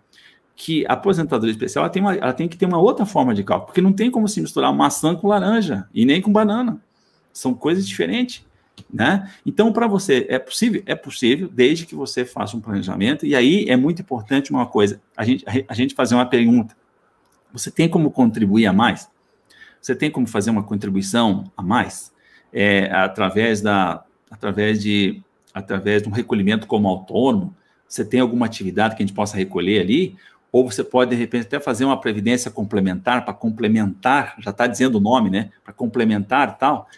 que a aposentadoria especial ela tem, uma, ela tem que ter uma outra forma de cálculo, porque não tem como se misturar maçã com laranja e nem com banana. São coisas diferentes. Né? Então, para você, é possível? É possível, desde que você faça um planejamento. E aí é muito importante uma coisa: a gente, a gente fazer uma pergunta. Você tem como contribuir a mais? Você tem como fazer uma contribuição a mais é, através da através de através de um recolhimento como autônomo? Você tem alguma atividade que a gente possa recolher ali? Ou você pode, de repente, até fazer uma previdência complementar para complementar, já está dizendo o nome, né? Para complementar tal.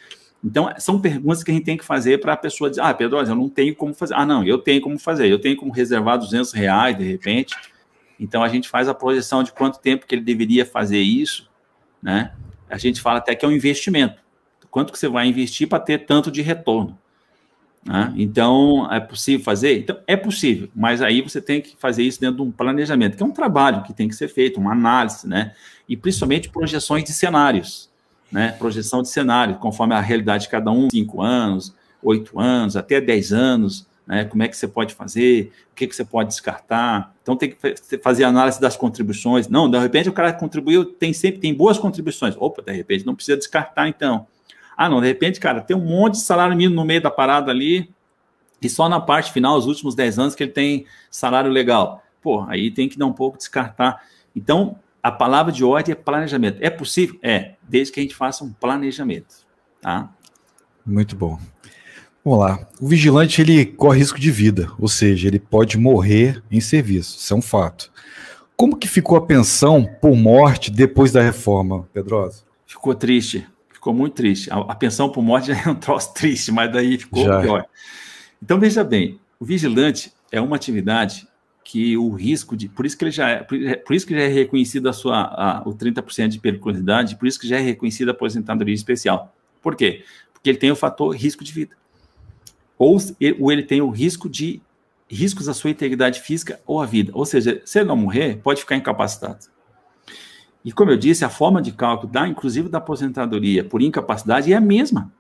Então, são perguntas que a gente tem que fazer para a pessoa dizer, ah, Pedro, eu não tenho como fazer. Ah, não, eu tenho como fazer. Eu tenho como reservar 200 reais, de repente. Então, a gente faz a projeção de quanto tempo que ele deveria fazer isso, né? a gente fala até que é um investimento. Quanto que você vai investir para ter tanto de retorno? Né? Então, é possível fazer? Então, é possível, mas aí você tem que fazer isso dentro de um planejamento, que é um trabalho que tem que ser feito, uma análise, né? E principalmente projeções de cenários, né? Projeção de cenário, conforme a realidade de cada um, cinco anos, oito anos, até dez anos, né? como é que você pode fazer, o que, que você pode descartar. Então tem que fazer análise das contribuições. Não, de repente o cara contribuiu, tem sempre tem boas contribuições. Opa, de repente não precisa descartar então. Ah, não, de repente, cara, tem um monte de salário mínimo no meio da parada ali, e só na parte final, os últimos 10 anos, que ele tem salário legal. Pô, aí tem que dar um pouco descartar. Então, a palavra de ordem é planejamento. É possível? É, desde que a gente faça um planejamento. Tá? Muito bom. Vamos lá. O vigilante ele corre risco de vida, ou seja, ele pode morrer em serviço. Isso é um fato. Como que ficou a pensão por morte depois da reforma, Pedrosa? Ficou triste. Ficou muito triste. A, a pensão por morte já é um troço triste, mas daí ficou já. É. pior. Então veja bem, o vigilante é uma atividade que o risco de, por isso que ele já é, por isso que já é reconhecido a sua a, o 30% de periculosidade, por isso que já é reconhecido a aposentadoria especial. Por quê? Porque ele tem o fator risco de vida ou ele tem o risco de riscos à sua integridade física ou à vida. Ou seja, se ele não morrer, pode ficar incapacitado. E como eu disse, a forma de cálculo, da, inclusive da aposentadoria por incapacidade, é a mesma.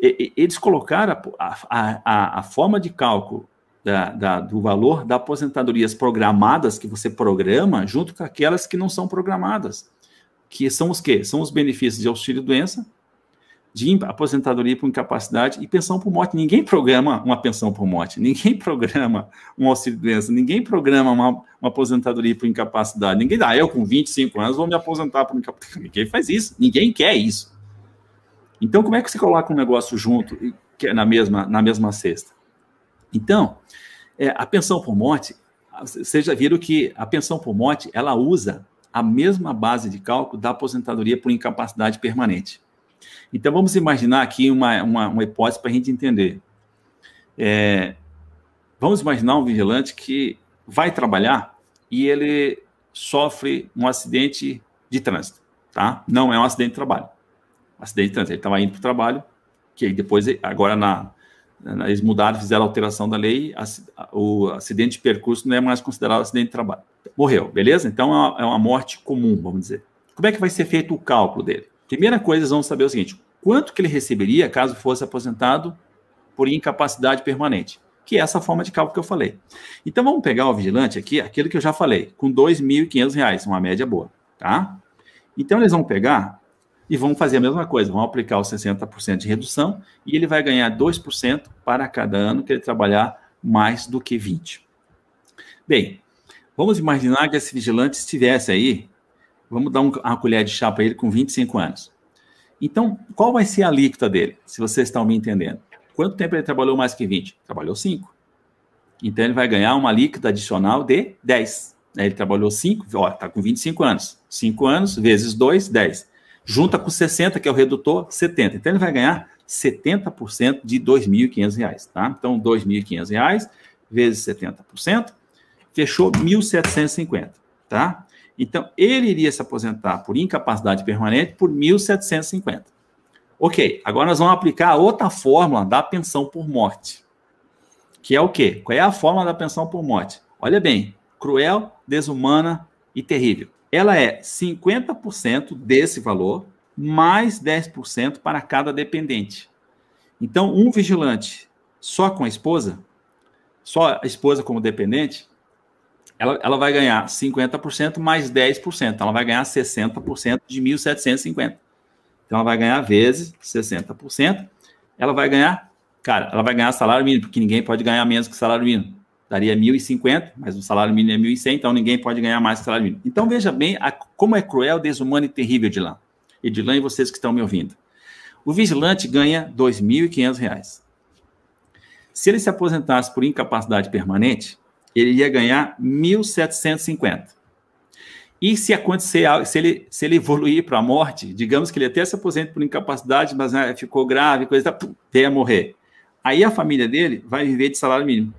E, eles colocaram a, a, a, a, forma de cálculo da, da, do valor da aposentadorias programadas que você programa junto com aquelas que não são programadas, que são os quê? São os benefícios de auxílio-doença de aposentadoria por incapacidade e pensão por morte. Ninguém programa uma pensão por morte, ninguém programa um auxílio-doença, ninguém programa uma, uma, aposentadoria por incapacidade. Ninguém dá, ah, eu com 25 anos vou me aposentar por incapacidade. Ninguém faz isso, ninguém quer isso. Então, como é que você coloca um negócio junto, é na mesma, na mesma cesta? Então, é, a pensão por morte, vocês já viram que a pensão por morte, ela usa a mesma base de cálculo da aposentadoria por incapacidade permanente. Então, vamos imaginar aqui uma, uma, uma hipótese para a gente entender. É, vamos imaginar um vigilante que vai trabalhar e ele sofre um acidente de trânsito, tá? Não é um acidente de trabalho. Acidente de trânsito. Ele estava indo para o trabalho, que depois, agora na, na, eles mudaram, fizeram a alteração da lei, a, o acidente de percurso não é mais considerado acidente de trabalho. Morreu, beleza? Então é uma, é uma morte comum, vamos dizer. Como é que vai ser feito o cálculo dele? Primeira coisa, vamos saber o seguinte: quanto que ele receberia caso fosse aposentado por incapacidade permanente, que é essa forma de cálculo que eu falei. Então vamos pegar o vigilante aqui, aquilo que eu já falei, com R$ 2.500, uma média boa, tá? Então eles vão pegar e vão fazer a mesma coisa, vão aplicar os 60% de redução e ele vai ganhar 2% para cada ano que ele trabalhar mais do que 20. Bem, vamos imaginar que esse vigilante estivesse aí Vamos dar um, uma colher de chá para ele com 25 anos. Então, qual vai ser a alíquota dele, se vocês estão me entendendo? Quanto tempo ele trabalhou mais que 20? Trabalhou 5. Então, ele vai ganhar uma alíquota adicional de 10. Né, ele trabalhou 5, está com 25 anos. 5 anos vezes 2, 10. Junta com 60, que é o redutor, 70. Então, ele vai ganhar 70% de R$ 2.500, tá? Então, R$ 2.500 vezes 70%, fechou R$ 1.750, tá? Então, ele iria se aposentar por incapacidade permanente por 1.750. Ok, agora nós vamos aplicar a outra fórmula da pensão por morte. Que é o quê? Qual é a fórmula da pensão por morte? Olha bem, cruel, desumana e terrível. Ela é 50% desse valor, mais 10% para cada dependente. Então, um vigilante só com a esposa, só a esposa como dependente, ela, ela vai ganhar 50% mais 10%. Ela vai ganhar 60% de 1.750. Então, ela vai ganhar vezes 60%. Ela vai ganhar, cara, ela vai ganhar salário mínimo, porque ninguém pode ganhar menos que salário mínimo. Daria 1.050, mas o salário mínimo é 1.100, então ninguém pode ganhar mais que salário mínimo. Então, veja bem a, como é cruel, desumano e terrível Edilã. Edilã e vocês que estão me ouvindo. O vigilante ganha R$ 2.500. Se ele se aposentasse por incapacidade permanente, ele ia ganhar 1.750. E se acontecer, se ele, se ele evoluir para a morte, digamos que ele até se aposente por incapacidade, mas né, ficou grave, coisa, tá, pum, veio a morrer. Aí a família dele vai viver de salário mínimo.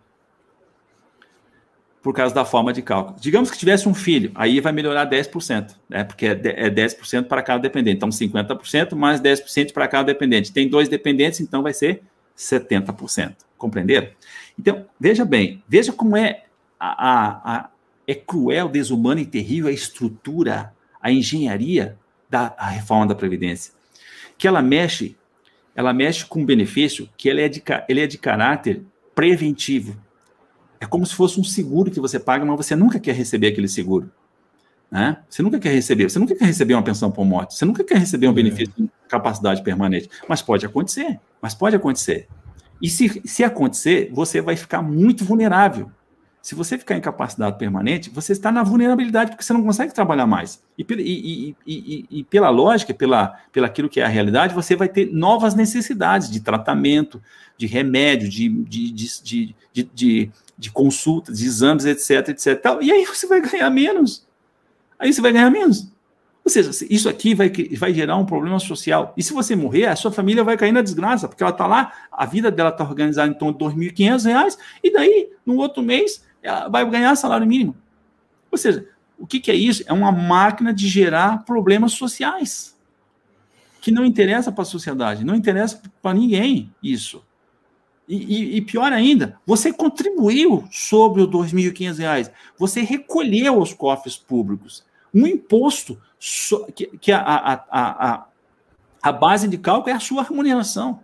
Por causa da forma de cálculo. Digamos que tivesse um filho, aí vai melhorar 10%, né? Porque é 10% é para cada dependente. Então, 50% mais 10% para cada dependente. Tem dois dependentes, então vai ser 70%. Compreenderam? Então, veja bem, veja como é a, a, a, é cruel, desumana e terrível a estrutura, a engenharia da a reforma da Previdência. Que ela mexe, ela mexe com um benefício que ele é, de, ele é de caráter preventivo. É como se fosse um seguro que você paga, mas você nunca quer receber aquele seguro. Né? Você nunca quer receber, você nunca quer receber uma pensão por morte, você nunca quer receber um é. benefício de capacidade permanente, mas pode acontecer, mas pode acontecer. E se, se acontecer, você vai ficar muito vulnerável. Se você ficar em capacidade permanente, você está na vulnerabilidade, porque você não consegue trabalhar mais. E, e, e, e pela lógica, pela, pela aquilo que é a realidade, você vai ter novas necessidades de tratamento, de remédio, de, de, de, de, de, de consultas, de exames, etc, etc. E aí você vai ganhar menos aí você vai ganhar menos. Ou seja, isso aqui vai, vai gerar um problema social. E se você morrer, a sua família vai cair na desgraça, porque ela está lá, a vida dela está organizada em torno de R$ 2.500, e daí, no outro mês, ela vai ganhar salário mínimo. Ou seja, o que, que é isso? É uma máquina de gerar problemas sociais, que não interessa para a sociedade, não interessa para ninguém isso. E, e, e, pior ainda, você contribuiu sobre os R$ 2.500, você recolheu aos cofres públicos um imposto so, que, que a, a, a, a, base de cálculo é a sua remuneração.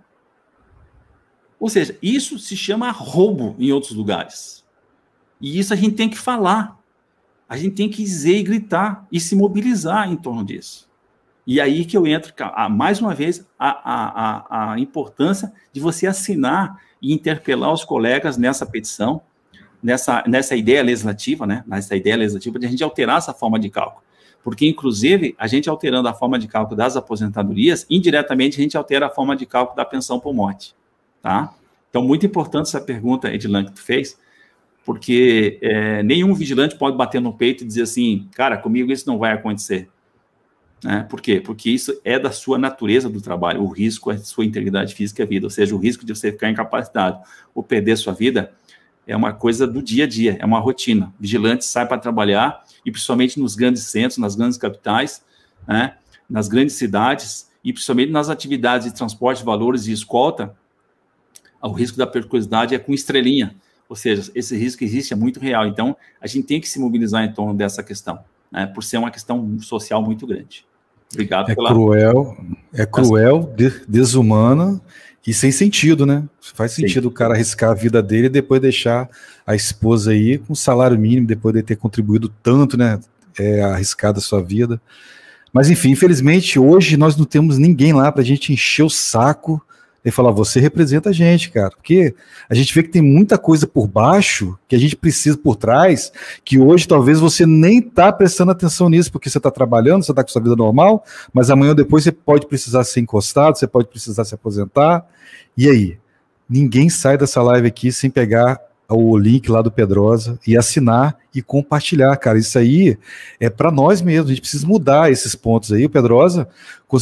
Ou seja, isso se chama roubo em outros lugares. E isso a gente tem que falar, a gente tem que dizer e gritar e se mobilizar em torno disso. E aí que eu entro, mais uma vez, a, a, a importância de você assinar e interpelar os colegas nessa petição, nessa, nessa ideia legislativa, né? Nessa ideia legislativa de a gente alterar essa forma de cálculo. Porque, inclusive, a gente alterando a forma de cálculo das aposentadorias, indiretamente a gente altera a forma de cálculo da pensão por morte, tá? Então, muito importante essa pergunta, Edilan, que tu fez, porque é, nenhum vigilante pode bater no peito e dizer assim, cara, comigo isso não vai acontecer. Né? Por quê? Porque isso é da sua natureza do trabalho. O risco é sua integridade física e vida, ou seja, o risco de você ficar incapacitado ou perder sua vida é uma coisa do dia a dia, é uma rotina. Vigilante sai para trabalhar e principalmente nos grandes centros, nas grandes capitais, né? nas grandes cidades e principalmente nas atividades de transporte, valores e escolta, o risco da periculosidade é com estrelinha. Ou seja, esse risco existe, é muito real. Então, a gente tem que se mobilizar em torno dessa questão, né? por ser uma questão social muito grande. Obrigado é pela... cruel, é cruel, desumano desumana e sem sentido, né? Faz sentido Sim. o cara arriscar a vida dele e depois deixar a esposa aí com salário mínimo, depois de ter contribuído tanto, né? É, arriscado a sua vida. Mas enfim, infelizmente hoje nós não temos ninguém lá para a gente encher o saco ele falar você representa a gente, cara, porque a gente vê que tem muita coisa por baixo que a gente precisa por trás, que hoje talvez você nem está prestando atenção nisso, porque você está trabalhando, você está com sua vida normal, mas amanhã ou depois você pode precisar ser encostado, você pode precisar se aposentar. E aí? Ninguém sai dessa live aqui sem pegar o link lá do Pedrosa e assinar e compartilhar, cara. Isso aí é para nós mesmo. A gente precisa mudar esses pontos aí. O Pedrosa,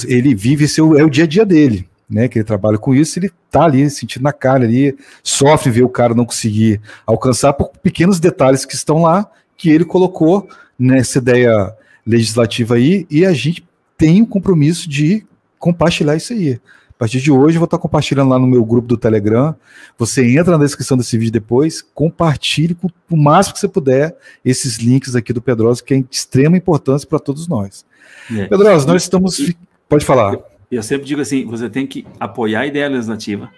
ele vive seu é o dia a dia dele né, que ele trabalha com isso, ele tá ali sentindo na cara ali, sofre ver o cara não conseguir alcançar por pequenos detalhes que estão lá que ele colocou nessa ideia legislativa aí e a gente tem o um compromisso de compartilhar isso aí. A partir de hoje eu vou estar tá compartilhando lá no meu grupo do Telegram. Você entra na descrição desse vídeo depois, compartilhe com o máximo que você puder esses links aqui do Pedroso que é de extrema importância para todos nós. É. nós estamos. Pode falar. Eu sempre digo assim: você tem que apoiar a ideia legislativa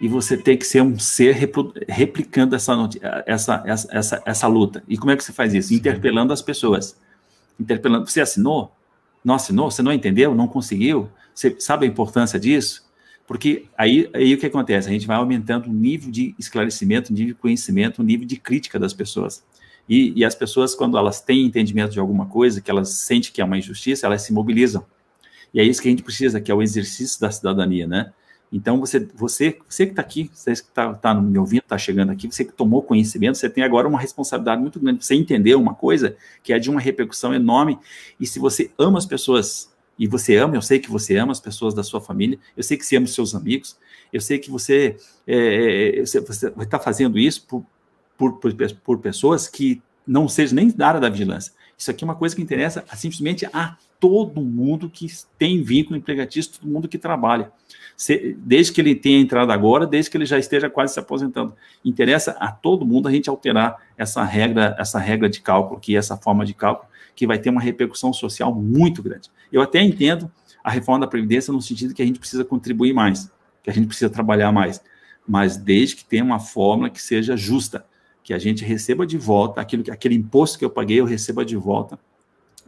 e você tem que ser um ser replicando essa, essa, essa, essa, essa luta. E como é que você faz isso? Interpelando as pessoas. Interpelando. Você assinou? Não assinou? Você não entendeu? Não conseguiu? Você sabe a importância disso? Porque aí, aí o que acontece? A gente vai aumentando o nível de esclarecimento, o nível de conhecimento, o nível de crítica das pessoas. E, e as pessoas, quando elas têm entendimento de alguma coisa, que elas sentem que é uma injustiça, elas se mobilizam. E é isso que a gente precisa, que é o exercício da cidadania, né? Então, você, você, você que está aqui, você que está tá me ouvindo, está chegando aqui, você que tomou conhecimento, você tem agora uma responsabilidade muito grande. Você entendeu uma coisa que é de uma repercussão enorme. E se você ama as pessoas, e você ama, eu sei que você ama as pessoas da sua família, eu sei que você ama os seus amigos, eu sei que você é, é, é você está fazendo isso por, por, por, por pessoas que não sejam nem da área da vigilância. Isso aqui é uma coisa que interessa simplesmente a todo mundo que tem vínculo empregatício, todo mundo que trabalha. desde que ele tenha entrado agora, desde que ele já esteja quase se aposentando. Interessa a todo mundo a gente alterar essa regra, essa regra de cálculo, que essa forma de cálculo, que vai ter uma repercussão social muito grande. Eu até entendo a reforma da Previdência no sentido que a gente precisa contribuir mais, que a gente precisa trabalhar mais, mas desde que tenha uma fórmula que seja justa, que a gente receba de volta aquilo, aquele imposto que eu paguei, eu receba de volta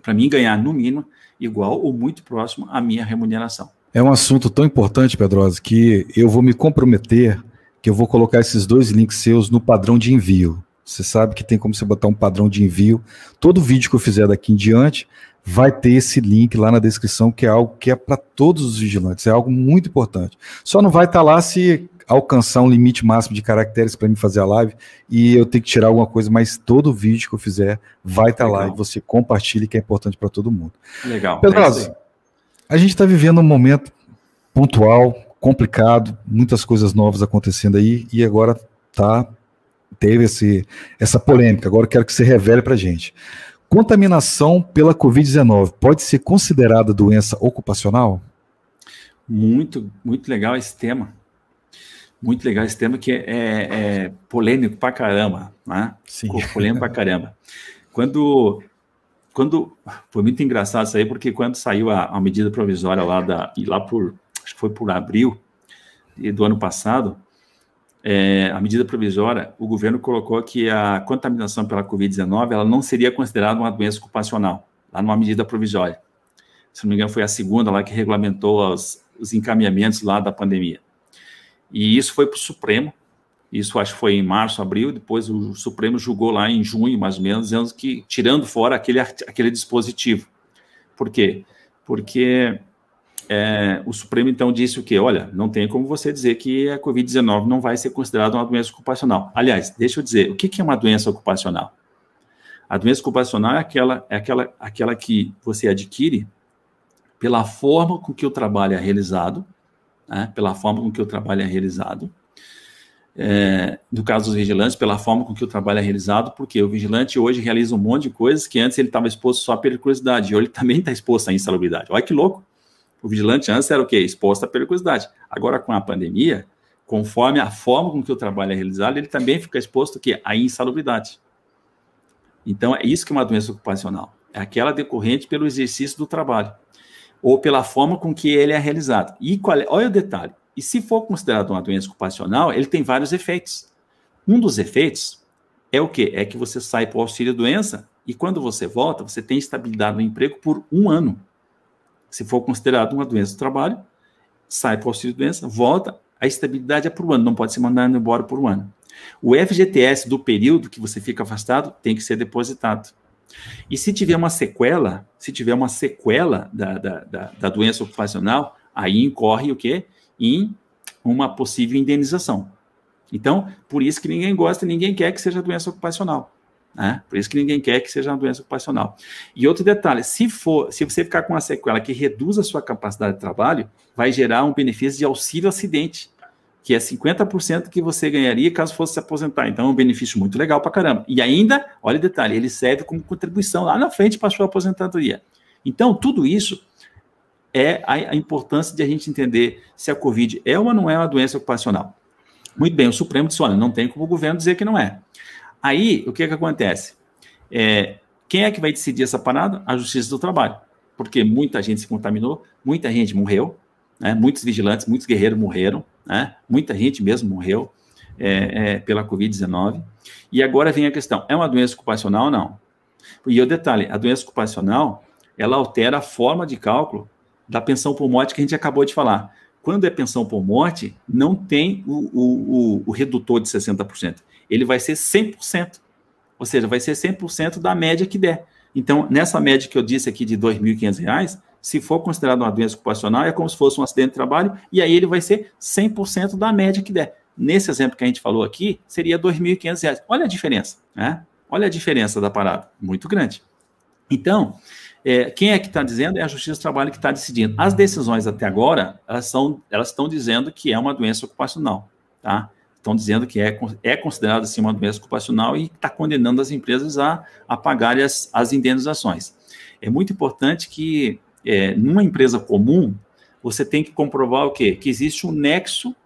para mim ganhar no mínimo igual ou muito próximo à minha remuneração. É um assunto tão importante, Pedrosa, que eu vou me comprometer que eu vou colocar esses dois links seus no padrão de envio. Você sabe que tem como você botar um padrão de envio. Todo vídeo que eu fizer daqui em diante vai ter esse link lá na descrição, que é algo que é para todos os vigilantes, é algo muito importante. Só não vai estar tá lá se alcançar um limite máximo de caracteres para mim fazer a live e eu tenho que tirar alguma coisa, mas todo vídeo que eu fizer vai estar tá lá e você compartilha, que é importante para todo mundo. Legal. Pedrazo, é a gente está vivendo um momento pontual, complicado, muitas coisas novas acontecendo aí e agora tá teve esse, essa polêmica. Agora eu quero que você revele para gente. Contaminação pela Covid-19 pode ser considerada doença ocupacional? Muito, muito legal esse tema. Muito legal esse tema que é, é, é polêmico pra caramba, né? Sim. Polêmico pra caramba. Quando, quando foi muito engraçado isso aí, porque quando saiu a, a medida provisória lá da e lá por acho que foi por abril do ano passado, é, a medida provisória, o governo colocou que a contaminação pela Covid-19 ela não seria considerada uma doença ocupacional, lá numa medida provisória. Se não me engano, foi a segunda lá que regulamentou os, os encaminhamentos lá da pandemia. E isso foi para o Supremo, isso acho que foi em março, abril, depois o Supremo julgou lá em junho, mais ou menos, dizendo que tirando fora aquele, aquele dispositivo. Por quê? Porque é, o Supremo então disse o quê? Olha, não tem como você dizer que a Covid-19 não vai ser considerada uma doença ocupacional. Aliás, deixa eu dizer, o que é uma doença ocupacional? A doença ocupacional é aquela, é aquela, aquela que você adquire pela forma com que o trabalho é realizado né, pela forma com que o trabalho é realizado. É, no caso dos vigilantes, pela forma com que o trabalho é realizado, porque o vigilante hoje realiza um monte de coisas que antes ele estava exposto só à periculosidade, e hoje ele também está exposto à insalubridade. Olha que louco! O vigilante antes era o quê? Exposto à periculosidade. Agora, com a pandemia, conforme a forma com que o trabalho é realizado, ele também fica exposto o à insalubridade. Então, é isso que é uma doença ocupacional. É aquela decorrente pelo exercício do trabalho ou pela forma com que ele é realizado. E qual é, olha o detalhe. E se for considerado uma doença ocupacional, ele tem vários efeitos. Um dos efeitos é o quê? É que você sai para o auxílio-doença e quando você volta, você tem estabilidade no emprego por um ano. Se for considerado uma doença do trabalho, sai para o auxílio-doença, volta, a estabilidade é por um ano, não pode ser mandado embora por um ano. O FGTS do período que você fica afastado tem que ser depositado. E se tiver uma sequela, se tiver uma sequela da, da, da, da doença ocupacional, aí incorre o quê? Em uma possível indenização. Então, por isso que ninguém gosta, ninguém quer que seja doença ocupacional. Né? Por isso que ninguém quer que seja uma doença ocupacional. E outro detalhe, se for, se você ficar com uma sequela que reduz a sua capacidade de trabalho, vai gerar um benefício de auxílio acidente que é 50% que você ganharia caso fosse se aposentar. Então é um benefício muito legal para caramba. E ainda, olha o detalhe, ele serve como contribuição lá na frente para a sua aposentadoria. Então, tudo isso é a, importância de a gente entender se a Covid é ou não é uma doença ocupacional. Muito bem, o Supremo disse: olha, não tem como o governo dizer que não é. Aí, o que, é que acontece? É, quem é que vai decidir essa parada? A Justiça do Trabalho. Porque muita gente se contaminou, muita gente morreu, né? muitos vigilantes, muitos guerreiros morreram, né? Muita gente mesmo morreu é, é, pela Covid-19. E agora vem a questão: é uma doença ocupacional ou não? E o detalhe: a doença ocupacional ela altera a forma de cálculo da pensão por morte que a gente acabou de falar. Quando é pensão por morte, não tem o, o, o, o redutor de 60%. Ele vai ser 100%. Ou seja, vai ser 100% da média que der. Então, nessa média que eu disse aqui de R$ 2.500, se for considerado uma doença ocupacional, é como se fosse um acidente de trabalho, e aí ele vai ser 100% da média que der. Nesse exemplo que a gente falou aqui, seria R$ 2.500. Olha a diferença, né? Olha a diferença da parada, muito grande. Então, é, quem é que está dizendo? É a Justiça do Trabalho que está decidindo. As decisões até agora, elas, são, elas estão dizendo que é uma doença ocupacional, tá? Estão dizendo que é, é considerada assim, uma doença ocupacional e está condenando as empresas a, a pagarem as, as indenizações. É muito importante que é, numa empresa comum, você tem que comprovar o quê? Que existe um nexo,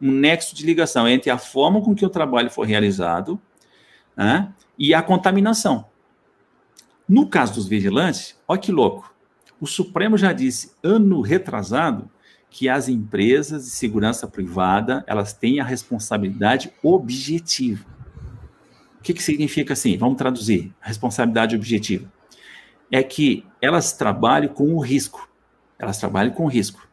um nexo de ligação entre a forma com que o trabalho foi realizado né, e a contaminação. No caso dos vigilantes, olha que louco. O Supremo já disse, ano retrasado, que as empresas de segurança privada elas têm a responsabilidade objetiva. O que, que significa assim? Vamos traduzir: responsabilidade objetiva é que elas trabalhem com o risco. Elas trabalhem com o risco.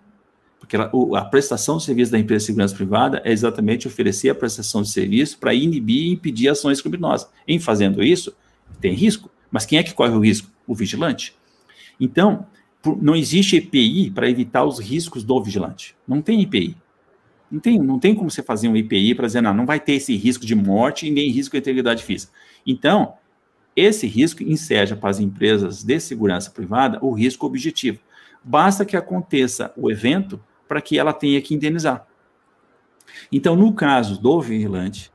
Porque ela, o, a prestação de serviço da empresa de segurança privada é exatamente oferecer a prestação de serviço para inibir e impedir ações criminosas. Em fazendo isso, tem risco. Mas quem é que corre o risco? O vigilante. Então, por, não existe EPI para evitar os riscos do vigilante. Não tem EPI. Não tem, não tem como você fazer um EPI para dizer, não, não vai ter esse risco de morte e nem risco de integridade física. Então, esse risco enseja para as empresas de segurança privada o risco objetivo. Basta que aconteça o evento para que ela tenha que indenizar. Então, no caso do vigilante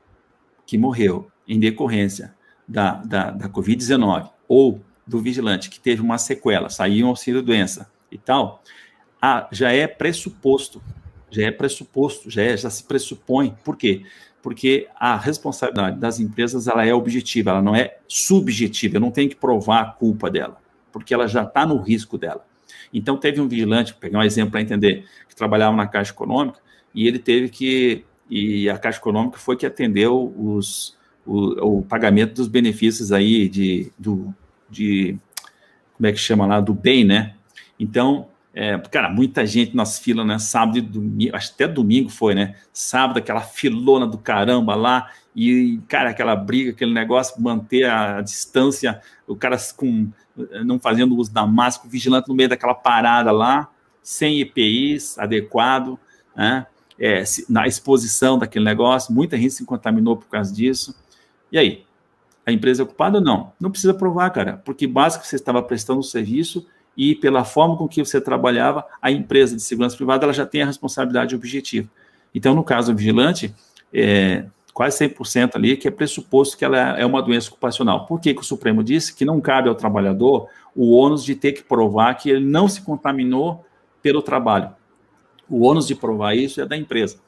que morreu em decorrência da, da, da Covid-19 ou do vigilante que teve uma sequela, saiu um auxílio-doença e tal, já é pressuposto, já é pressuposto, já, é, já se pressupõe. Por quê? porque a responsabilidade das empresas ela é objetiva, ela não é subjetiva. Eu não tenho que provar a culpa dela, porque ela já está no risco dela. Então, teve um vigilante, pegar um exemplo para entender, que trabalhava na Caixa Econômica, e ele teve que. E a Caixa Econômica foi que atendeu os, o, o pagamento dos benefícios aí de, do, de. Como é que chama lá? Do bem, né? Então, é, cara, muita gente nas filas, né? Sábado e domingo, acho até domingo foi, né? Sábado, aquela filona do caramba lá, e, cara, aquela briga, aquele negócio, manter a, distância, o cara com, não fazendo uso da máscara, vigilante no meio daquela parada lá, sem EPIs adequado, né? É, na exposição daquele negócio, muita gente se contaminou por causa disso. E aí? A empresa é culpada ou não? Não precisa provar, cara, porque básico você estava prestando um serviço e pela forma com que você trabalhava, a empresa de segurança privada ela já tem a responsabilidade objetiva. Então, no caso do vigilante, é, quase 100% ali, que é pressuposto que ela é, é uma doença ocupacional. Por que, que o Supremo disse que não cabe ao trabalhador o ônus de ter que provar que ele não se contaminou pelo trabalho? O ônus de provar isso é da empresa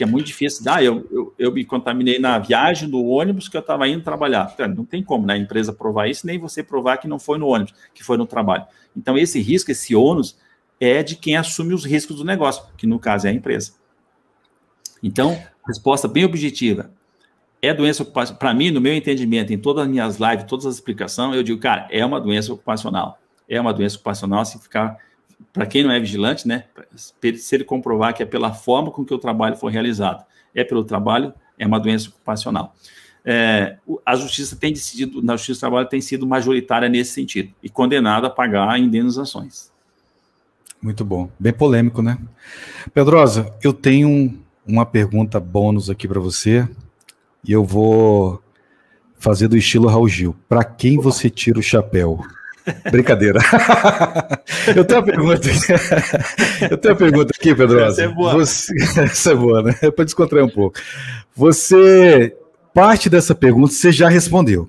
porque é muito difícil. Ah, eu, eu, eu me contaminei na viagem do ônibus que eu estava indo trabalhar. Não tem como né, a empresa provar isso, nem você provar que não foi no ônibus, que foi no trabalho. Então, esse risco, esse ônus, é de quem assume os riscos do negócio, que no caso é a empresa. Então, resposta bem objetiva. É doença ocupacional. Para mim, no meu entendimento, em todas as minhas lives, todas as explicações, eu digo, cara, é uma doença ocupacional. É uma doença ocupacional se ficar para quem não é vigilante, né, se ele comprovar que é pela forma com que o trabalho foi realizado, é pelo trabalho, é uma doença ocupacional. É, a justiça tem decidido, na justiça do trabalho tem sido majoritária nesse sentido e condenada a pagar indenizações. Muito bom, bem polêmico, né? Pedrosa, eu tenho uma pergunta bônus aqui para você e eu vou fazer do estilo Raul Gil. Para quem você tira o chapéu? Brincadeira. Eu tenho uma pergunta. Eu tenho uma pergunta aqui, Pedro. Essa é boa. Você... Essa é boa, né? É para descontrair um pouco. Você parte dessa pergunta você já respondeu.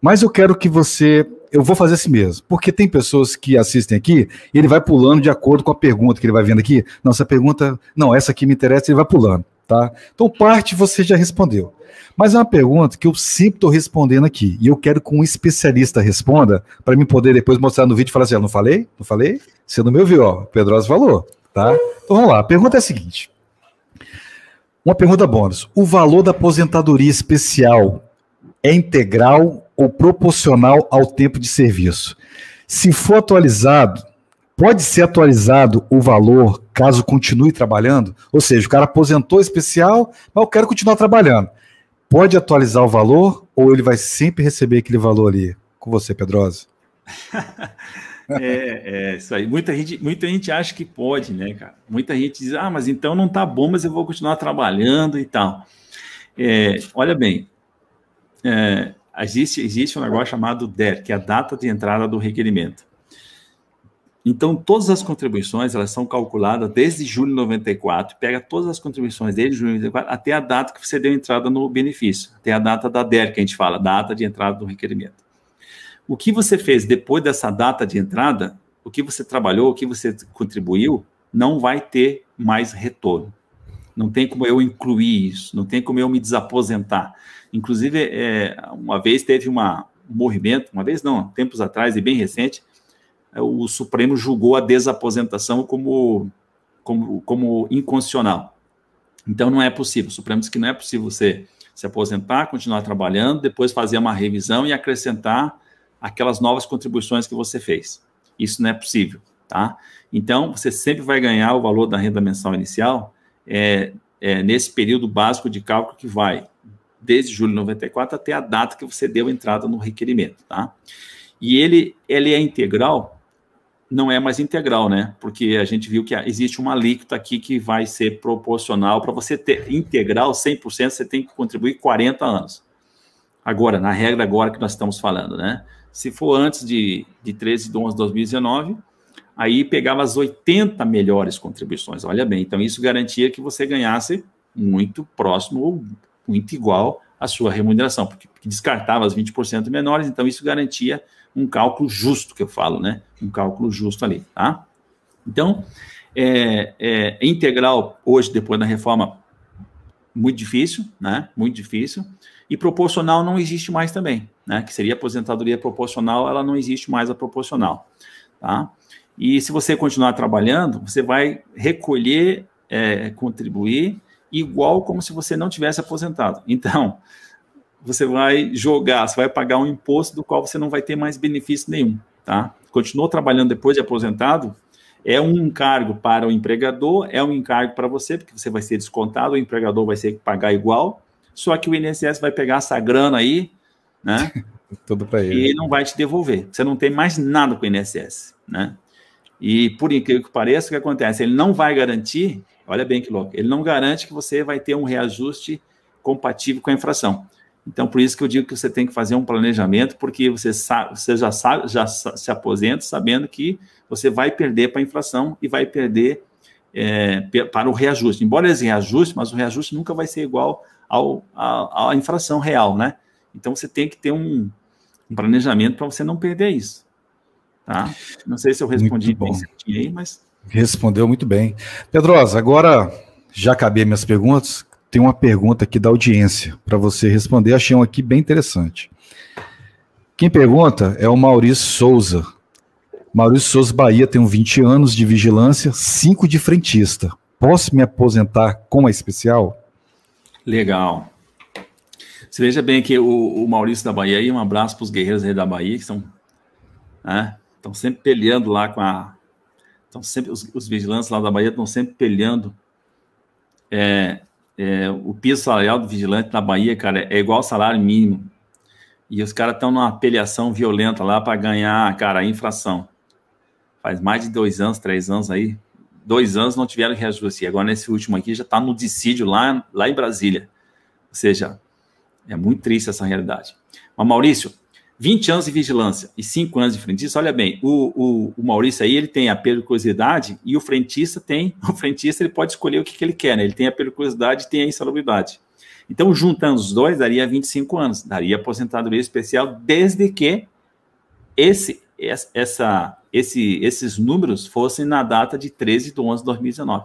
Mas eu quero que você. Eu vou fazer assim mesmo, porque tem pessoas que assistem aqui, e ele vai pulando de acordo com a pergunta que ele vai vendo aqui. Não, essa pergunta. Não, essa aqui me interessa, ele vai pulando. Tá? Então, parte você já respondeu. Mas é uma pergunta que eu sempre estou respondendo aqui. E eu quero que um especialista responda, para mim poder depois mostrar no vídeo e falar assim: ah, não falei? Não falei? Você não me ouviu, ó. O falou. Tá? Então vamos lá. A pergunta é a seguinte: Uma pergunta bônus. O valor da aposentadoria especial é integral ou proporcional ao tempo de serviço? Se for atualizado, pode ser atualizado o valor caso continue trabalhando? Ou seja, o cara aposentou especial, mas eu quero continuar trabalhando. Pode atualizar o valor ou ele vai sempre receber aquele valor ali? Com você, Pedroso? é, é, isso aí. Muita gente, muita gente acha que pode, né, cara? Muita gente diz, ah, mas então não tá bom, mas eu vou continuar trabalhando e tal. É, olha bem, é, existe, existe um negócio chamado DER, que é a data de entrada do requerimento. Então, todas as contribuições, elas são calculadas desde julho de 94, pega todas as contribuições desde julho de 94 até a data que você deu entrada no benefício, até a data da DER, que a gente fala, data de entrada do requerimento. O que você fez depois dessa data de entrada, o que você trabalhou, o que você contribuiu, não vai ter mais retorno. Não tem como eu incluir isso, não tem como eu me desaposentar. Inclusive, é, uma vez teve uma, um movimento, uma vez não, tempos atrás e bem recente, é, o Supremo julgou a desaposentação como, como, como inconstitucional. Então não é possível. O Supremo diz que não é possível você se aposentar, continuar trabalhando, depois fazer uma revisão e acrescentar aquelas novas contribuições que você fez. Isso não é possível, tá? Então você sempre vai ganhar o valor da renda mensal inicial é, é, nesse período básico de cálculo que vai desde julho de 94 até a data que você deu entrada no requerimento, tá? E ele, ele é integral não é mais integral, né? Porque a gente viu que existe uma alíquota aqui que vai ser proporcional. Para você ter integral 100%, você tem que contribuir 40 anos. Agora, na regra agora que nós estamos falando, né? Se for antes de, de 13 de 11 de 2019, aí pegava as 80 melhores contribuições. Olha bem, então isso garantia que você ganhasse muito próximo ou muito igual à sua remuneração, porque descartava as 20% menores, então isso garantia um cálculo justo que eu falo, né? Um cálculo justo ali, tá? Então, é, é, é integral hoje, depois da reforma, muito difícil, né? Muito difícil. E proporcional não existe mais também, né? Que seria aposentadoria proporcional, ela não existe mais a proporcional, tá? E se você continuar trabalhando, você vai recolher, é, contribuir igual como se você não tivesse aposentado. Então, você vai jogar, você vai pagar um imposto do qual você não vai ter mais benefício nenhum, tá? Continuou trabalhando depois de aposentado, é um encargo para o empregador, é um encargo para você, porque você vai ser descontado, o empregador vai ser que pagar igual, só que o INSS vai pegar essa grana aí, né? Tudo para ele. E não vai te devolver. Você não tem mais nada com o INSS, né? E por incrível que pareça, o que acontece? Ele não vai garantir, olha bem que louco, ele não garante que você vai ter um reajuste compatível com a infração. Então, por isso que eu digo que você tem que fazer um planejamento, porque você, sabe, você já, sabe, já se aposenta sabendo que você vai perder para a inflação e vai perder é, para o reajuste. Embora eles reajustem, mas o reajuste nunca vai ser igual à, à inflação real, né? Então, você tem que ter um, um planejamento para você não perder isso. Tá? Não sei se eu respondi bem certinho aí, mas... Respondeu muito bem. Pedrosa, agora já acabei minhas perguntas tem uma pergunta aqui da audiência para você responder. Achei um aqui bem interessante. Quem pergunta é o Maurício Souza. Maurício Souza Bahia tem 20 anos de vigilância, 5 de frentista. Posso me aposentar com a especial? Legal. Você veja bem que o, o Maurício da Bahia aí, um abraço para os guerreiros da Bahia, que estão né, sempre peleando lá com a. Estão sempre, os, os vigilantes lá da Bahia estão sempre peleando é, é, o piso salarial do vigilante na Bahia, cara, é igual ao salário mínimo. E os caras estão numa apeliação violenta lá para ganhar, cara, infração. Faz mais de dois anos, três anos aí. Dois anos não tiveram reajuste. Agora, nesse último aqui, já está no dissídio lá, lá em Brasília. Ou seja, é muito triste essa realidade. Mas, Maurício, 20 anos de vigilância e 5 anos de frentista, olha bem, o, o, o Maurício aí, ele tem a periculosidade e o frentista tem, o frentista ele pode escolher o que, que ele quer, né? Ele tem a periculosidade e tem a insalubridade. Então, juntando os dois, daria 25 anos, daria aposentadoria especial, desde que esse, essa, esse, esses números fossem na data de 13 de 11 de 2019.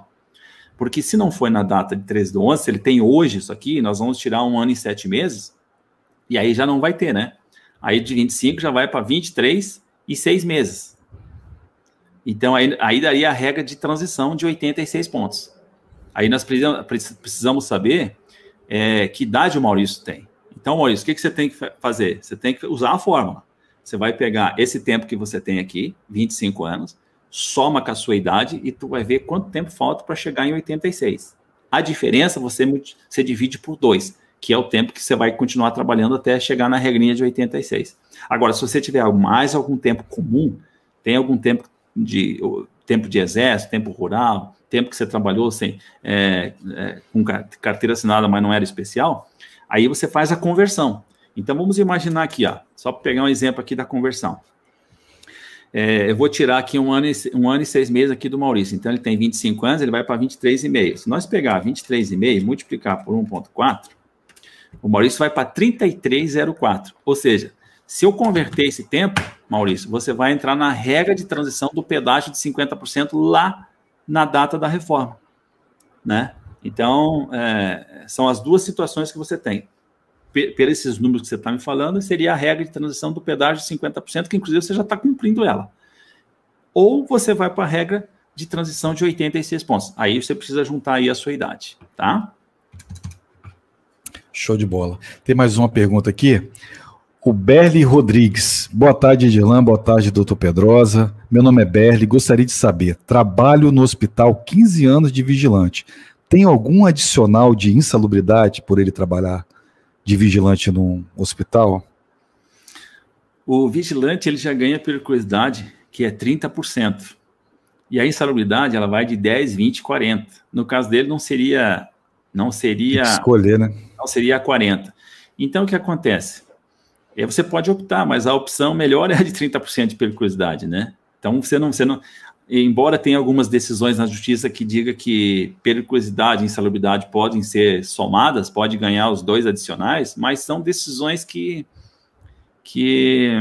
Porque se não foi na data de 13 de 11, se ele tem hoje isso aqui, nós vamos tirar um ano e sete meses, e aí já não vai ter, né? Aí de 25 já vai para 23 e seis meses. Então, aí, aí daria a regra de transição de 86 pontos. Aí nós precisamos saber é, que idade o Maurício tem. Então, Maurício, o que, que você tem que fazer? Você tem que usar a fórmula. Você vai pegar esse tempo que você tem aqui, 25 anos, soma com a sua idade e tu vai ver quanto tempo falta para chegar em 86. A diferença você, você divide por dois que é o tempo que você vai continuar trabalhando até chegar na regrinha de 86. Agora, se você tiver mais algum tempo comum, tem algum tempo de tempo de exército, tempo rural, tempo que você trabalhou sem é, é, com carteira assinada, mas não era especial, aí você faz a conversão. Então vamos imaginar aqui, ó, só para pegar um exemplo aqui da conversão. É, eu vou tirar aqui um ano, e, um ano e seis meses aqui do Maurício. Então ele tem 25 anos, ele vai para 23,5. Se nós pegar 23,5 e multiplicar por 1,4, o Maurício vai para 3304. Ou seja, se eu converter esse tempo, Maurício, você vai entrar na regra de transição do pedágio de 50% lá na data da reforma. Né? Então, é, são as duas situações que você tem. Pelos esses números que você está me falando, seria a regra de transição do pedágio de 50%, que inclusive você já está cumprindo ela. Ou você vai para a regra de transição de 86 pontos. Aí você precisa juntar aí a sua idade, tá? Show de bola. Tem mais uma pergunta aqui. O Berli Rodrigues. Boa tarde, Edilam. Boa tarde, doutor Pedrosa. Meu nome é Berli. Gostaria de saber: trabalho no hospital 15 anos de vigilante. Tem algum adicional de insalubridade por ele trabalhar de vigilante num hospital? O vigilante ele já ganha periculosidade, que é 30%. E a insalubridade ela vai de 10, 20, 40. No caso dele não seria não seria escolher, né? seria a 40. Então, o que acontece? É, você pode optar, mas a opção melhor é a de 30% de periculosidade, né? Então, você não, você não... Embora tenha algumas decisões na justiça que diga que periculosidade e insalubridade podem ser somadas, pode ganhar os dois adicionais, mas são decisões que, que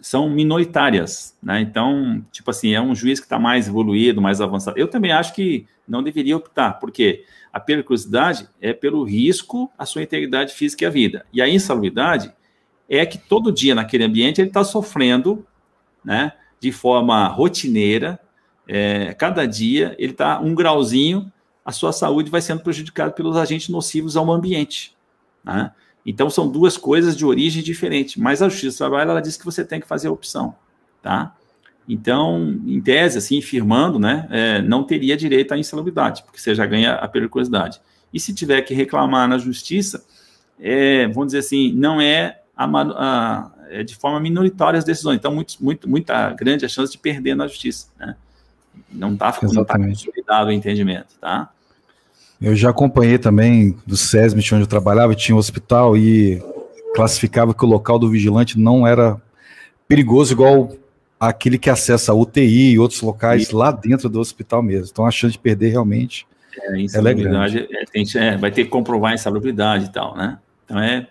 são minoritárias, né? Então, tipo assim, é um juiz que está mais evoluído, mais avançado. Eu também acho que não deveria optar, porque a periculosidade é pelo risco à sua integridade física e à vida. E a insalubridade é que todo dia naquele ambiente ele está sofrendo, né? De forma rotineira, é, cada dia ele está um grauzinho, a sua saúde vai sendo prejudicada pelos agentes nocivos ao ambiente. Né? Então são duas coisas de origem diferente. Mas a Justiça do Trabalho ela diz que você tem que fazer a opção, tá? Então, em tese, assim, firmando, né, é, não teria direito à insalubridade, porque você já ganha a periculosidade. E se tiver que reclamar na justiça, é, vamos dizer assim, não é, a, a, é de forma minoritária as decisões. Então, muito, muito, muita grande a chance de perder na justiça. Né? Não está tá, tá consolidado o entendimento, tá? Eu já acompanhei também do SESMIT, onde eu trabalhava, tinha um hospital e classificava que o local do vigilante não era perigoso igual aquele que acessa a UTI e outros locais lá dentro do hospital mesmo. Então a chance de perder realmente é, ela é grande. É, é, vai ter que comprovar a insalubridade e tal, né? Então é.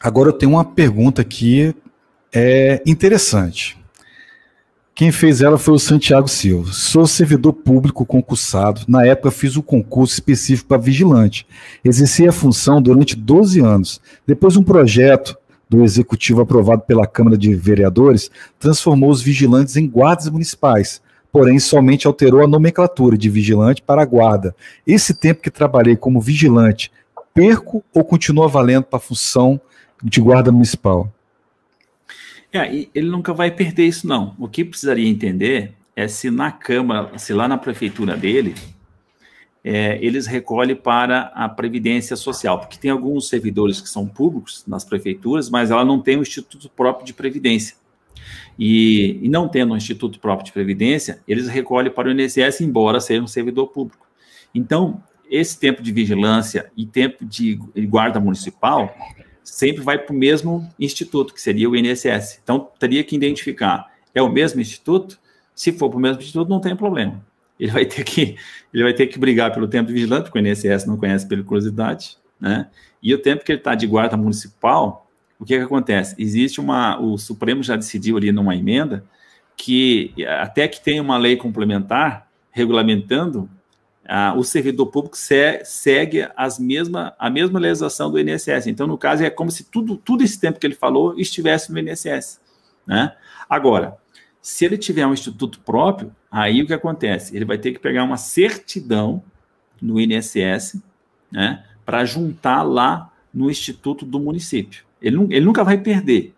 Agora eu tenho uma pergunta aqui é interessante. Quem fez ela foi o Santiago Silva. Sou servidor público concursado. Na época fiz o um concurso específico para vigilante. Exerci a função durante 12 anos. Depois um projeto do Executivo aprovado pela Câmara de Vereadores transformou os vigilantes em guardas municipais, porém somente alterou a nomenclatura de vigilante para guarda. Esse tempo que trabalhei como vigilante, perco ou continua valendo para a função de guarda municipal? É, ele nunca vai perder isso, não. O que precisaria entender é se na Câmara, se lá na prefeitura dele, é, eles recolhem para a Previdência Social, porque tem alguns servidores que são públicos nas prefeituras, mas ela não tem um instituto próprio de previdência. E, e não tendo um instituto próprio de previdência, eles recolhem para o INSS, embora seja um servidor público. Então, esse tempo de vigilância e tempo de guarda municipal sempre vai para o mesmo instituto, que seria o INSS. Então, teria que identificar, é o mesmo instituto? Se for para o mesmo instituto, não tem problema ele vai ter que ele vai ter que brigar pelo tempo de vigilante, porque o INSS não conhece periculosidade, né? E o tempo que ele está de guarda municipal, o que, que acontece? Existe uma, o Supremo já decidiu ali numa emenda que até que tenha uma lei complementar regulamentando, ah, o servidor público se, segue as mesma, a mesma legislação do INSS. Então, no caso, é como se tudo, tudo esse tempo que ele falou estivesse no INSS. Né? Agora, se ele tiver um instituto próprio, aí o que acontece? Ele vai ter que pegar uma certidão no INSS, né, para juntar lá no instituto do município. Ele, ele nunca vai perder.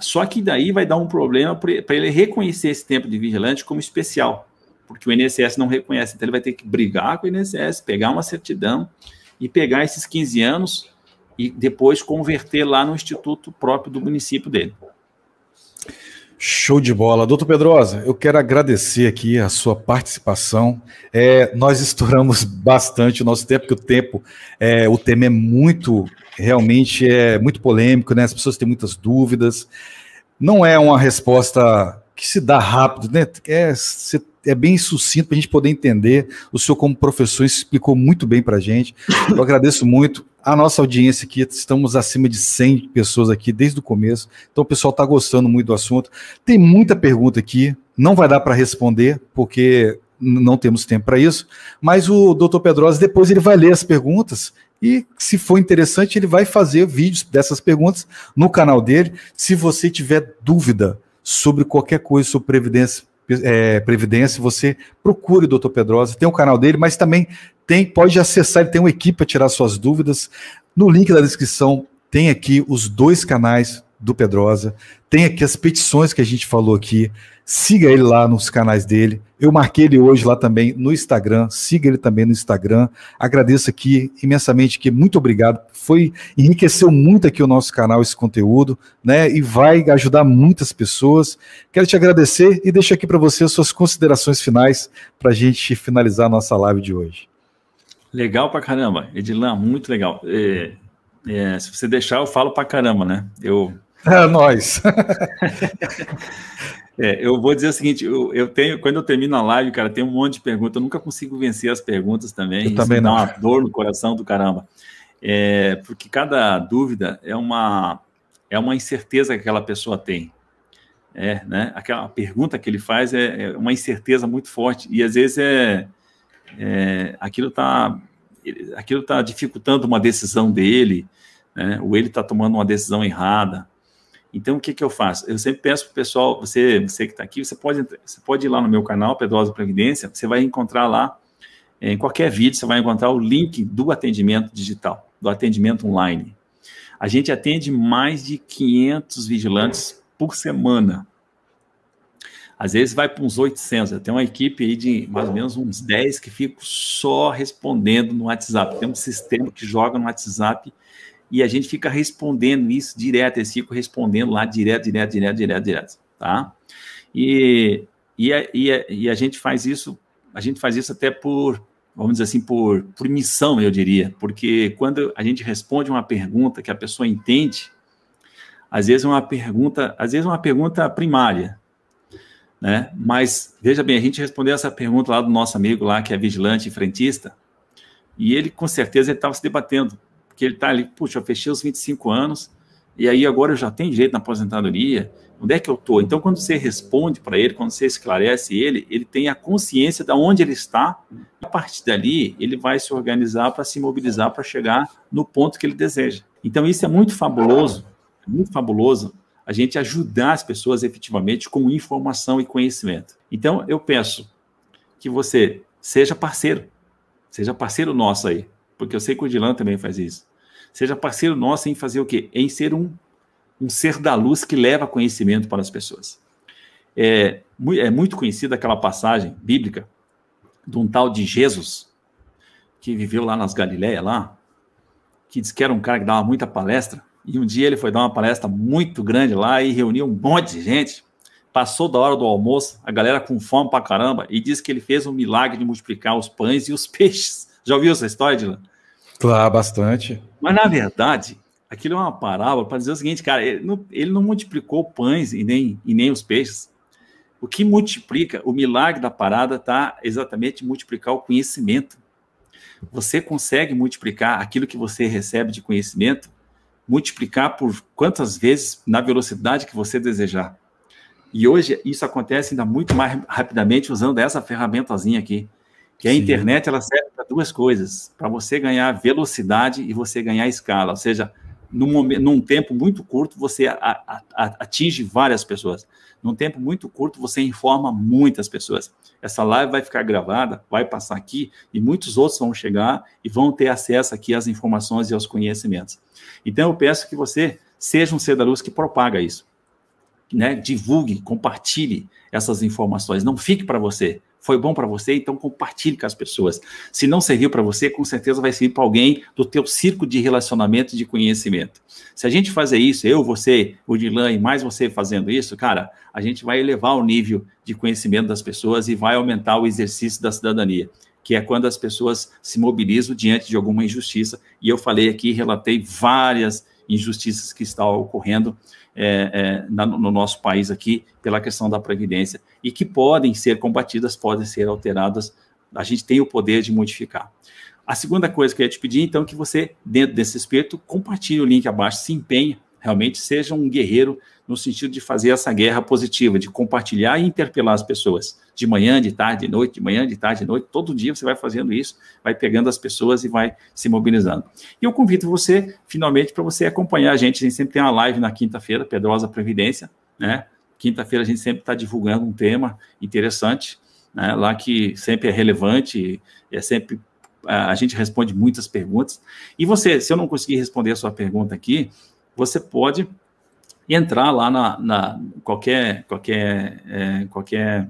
Só que daí vai dar um problema para ele reconhecer esse tempo de vigilante como especial, porque o INSS não reconhece. Então ele vai ter que brigar com o INSS, pegar uma certidão e pegar esses 15 anos e depois converter lá no instituto próprio do município dele. Show de bola. Doutor Pedrosa, eu quero agradecer aqui a sua participação. É, nós estouramos bastante o nosso tempo, porque o tempo, é, o tema é muito, realmente é muito polêmico, né? As pessoas têm muitas dúvidas. Não é uma resposta que se dá rápido, né? É, é bem sucinto para a gente poder entender. O senhor, como professor, explicou muito bem para a gente. Eu agradeço muito a nossa audiência aqui, estamos acima de 100 pessoas aqui desde o começo, então o pessoal está gostando muito do assunto. Tem muita pergunta aqui, não vai dar para responder, porque não temos tempo para isso, mas o doutor Pedrosa depois ele vai ler as perguntas e, se for interessante, ele vai fazer vídeos dessas perguntas no canal dele. Se você tiver dúvida sobre qualquer coisa sobre Previdência, é, Previdência, você procure o Dr. Pedrosa, tem o canal dele, mas também tem, pode acessar, ele tem uma equipe para tirar suas dúvidas. No link da descrição tem aqui os dois canais do Pedrosa, tem aqui as petições que a gente falou aqui. Siga ele lá nos canais dele. Eu marquei ele hoje lá também no Instagram. Siga ele também no Instagram. Agradeço aqui imensamente que muito obrigado. Foi enriqueceu muito aqui o nosso canal esse conteúdo, né? E vai ajudar muitas pessoas. Quero te agradecer e deixo aqui para você as suas considerações finais para a gente finalizar a nossa live de hoje. Legal pra caramba, Edilan, muito legal. É, é, se você deixar, eu falo pra caramba, né? Eu... É, nós. é, eu vou dizer o seguinte, eu, eu, tenho, quando eu termino a live, cara, tem um monte de perguntas, eu nunca consigo vencer as perguntas também. Eu também não. Dá uma dor no coração do caramba. É, porque cada dúvida é uma, é uma incerteza que aquela pessoa tem. É, né? Aquela pergunta que ele faz é, é uma incerteza muito forte. E às vezes é, é, aquilo está aquilo tá dificultando uma decisão dele, né? ou ele está tomando uma decisão errada. Então, o que, que eu faço? Eu sempre peço para o pessoal, você, você que está aqui, você pode, você pode ir lá no meu canal, Pedrosa Previdência, você vai encontrar lá, é, em qualquer vídeo, você vai encontrar o link do atendimento digital, do atendimento online. A gente atende mais de 500 vigilantes por semana. Às vezes vai para uns 800. Eu tenho uma equipe aí de mais ou menos uns 10 que fico só respondendo no WhatsApp. Tem um sistema que joga no WhatsApp e a gente fica respondendo isso direto. Eu fico respondendo lá direto, direto, direto, direto, direto. Tá? E, e, a, e, a, e a gente faz isso, a gente faz isso até por vamos dizer assim, por, por missão, eu diria, porque quando a gente responde uma pergunta que a pessoa entende, às vezes é uma pergunta, às vezes é uma pergunta primária, né? Mas, veja bem, a gente respondeu essa pergunta lá do nosso amigo lá, que é vigilante e frentista, e ele, com certeza, estava se debatendo, porque ele está ali, puxa, eu fechei os 25 anos, e aí agora eu já tenho direito na aposentadoria, onde é que eu estou? Então, quando você responde para ele, quando você esclarece ele, ele tem a consciência de onde ele está, a partir dali, ele vai se organizar para se mobilizar para chegar no ponto que ele deseja. Então, isso é muito fabuloso, muito fabuloso a gente ajudar as pessoas efetivamente com informação e conhecimento. Então, eu peço que você seja parceiro, seja parceiro nosso aí, porque eu sei que o Dilan também faz isso. Seja parceiro nosso em fazer o quê? Em ser um, um ser da luz que leva conhecimento para as pessoas. É, é muito conhecida aquela passagem bíblica de um tal de Jesus, que viveu lá nas Galileias, lá, que diz que era um cara que dava muita palestra, e um dia ele foi dar uma palestra muito grande lá e reuniu um monte de gente. Passou da hora do almoço, a galera com fome pra caramba, e disse que ele fez um milagre de multiplicar os pães e os peixes. Já ouviu essa história, Dilan? Claro, bastante. Mas na verdade, aquilo é uma parábola para dizer o seguinte, cara, ele não, ele não multiplicou pães e nem, e nem os peixes. O que multiplica, o milagre da parada está exatamente multiplicar o conhecimento. Você consegue multiplicar aquilo que você recebe de conhecimento multiplicar por quantas vezes na velocidade que você desejar. E hoje isso acontece ainda muito mais rapidamente usando essa ferramentazinha aqui, que a Sim. internet ela serve para duas coisas, para você ganhar velocidade e você ganhar escala, ou seja, num, momento, num tempo muito curto, você a, a, atinge várias pessoas. Num tempo muito curto, você informa muitas pessoas. Essa live vai ficar gravada, vai passar aqui e muitos outros vão chegar e vão ter acesso aqui às informações e aos conhecimentos. Então, eu peço que você seja um ser da luz que propaga isso. Né? Divulgue, compartilhe essas informações. Não fique para você foi bom para você, então compartilhe com as pessoas. Se não serviu para você, com certeza vai servir para alguém do teu círculo de relacionamento e de conhecimento. Se a gente fazer isso, eu, você, o Dilan e mais você fazendo isso, cara, a gente vai elevar o nível de conhecimento das pessoas e vai aumentar o exercício da cidadania, que é quando as pessoas se mobilizam diante de alguma injustiça. E eu falei aqui, relatei várias injustiças que estão ocorrendo é, é, na, no nosso país aqui pela questão da previdência e que podem ser combatidas, podem ser alteradas. A gente tem o poder de modificar. A segunda coisa que eu ia te pedir, então, é que você, dentro desse espírito, compartilhe o link abaixo, se empenhe, realmente seja um guerreiro no sentido de fazer essa guerra positiva, de compartilhar e interpelar as pessoas de manhã, de tarde, de noite, de manhã, de tarde, de noite, todo dia você vai fazendo isso, vai pegando as pessoas e vai se mobilizando. E eu convido você, finalmente, para você acompanhar a gente, a gente sempre tem uma live na quinta-feira, Pedrosa Previdência, né? Quinta-feira a gente sempre está divulgando um tema interessante, né? lá que sempre é relevante, é sempre a gente responde muitas perguntas. E você, se eu não conseguir responder a sua pergunta aqui, você pode entrar lá na, na qualquer qualquer é, qualquer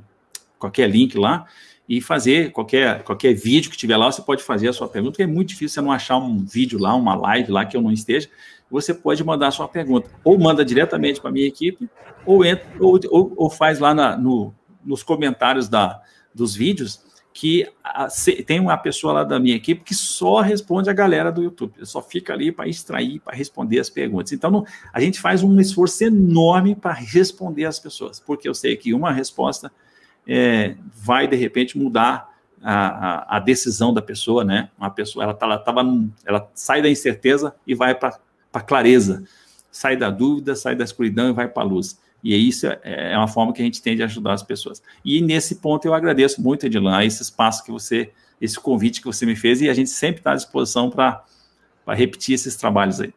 qualquer link lá e fazer qualquer, qualquer vídeo que tiver lá, você pode fazer a sua pergunta, é muito difícil você não achar um vídeo lá, uma live lá que eu não esteja. Você pode mandar a sua pergunta, ou manda diretamente para a minha equipe, ou, entra, ou, ou, ou faz lá na, no, nos comentários da, dos vídeos, que a, se, tem uma pessoa lá da minha equipe que só responde a galera do YouTube, só fica ali para extrair, para responder as perguntas. Então, não, a gente faz um esforço enorme para responder as pessoas, porque eu sei que uma resposta é, vai de repente mudar a, a, a, decisão da pessoa, né? Uma pessoa, ela, tá, ela, tava, ela sai da incerteza e vai para a clareza, sai da dúvida, sai da escuridão e vai para a luz. E é isso é, é, uma forma que a gente tem de ajudar as pessoas. E nesse ponto eu agradeço muito, Edilan, esse espaço que você, esse convite que você me fez e a gente sempre está à disposição para repetir esses trabalhos aí.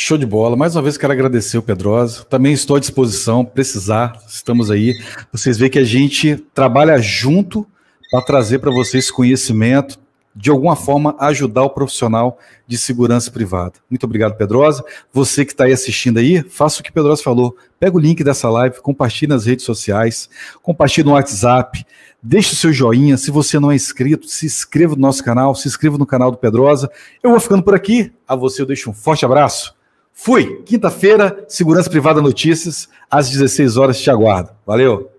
Show de bola. Mais uma vez quero agradecer o Pedrosa. Também estou à disposição, precisar, estamos aí. Vocês veem que a gente trabalha junto para trazer para vocês conhecimento, de alguma forma ajudar o profissional de segurança privada. Muito obrigado, Pedrosa. Você que está aí assistindo aí, faça o que Pedrosa falou. Pega o link dessa live, compartilhe nas redes sociais, compartilhe no WhatsApp, deixe o seu joinha. Se você não é inscrito, se inscreva no nosso canal, se inscreva no canal do Pedrosa. Eu vou ficando por aqui. A você eu deixo um forte abraço Fui, quinta-feira, Segurança Privada Notícias, às 16 horas te aguardo. Valeu!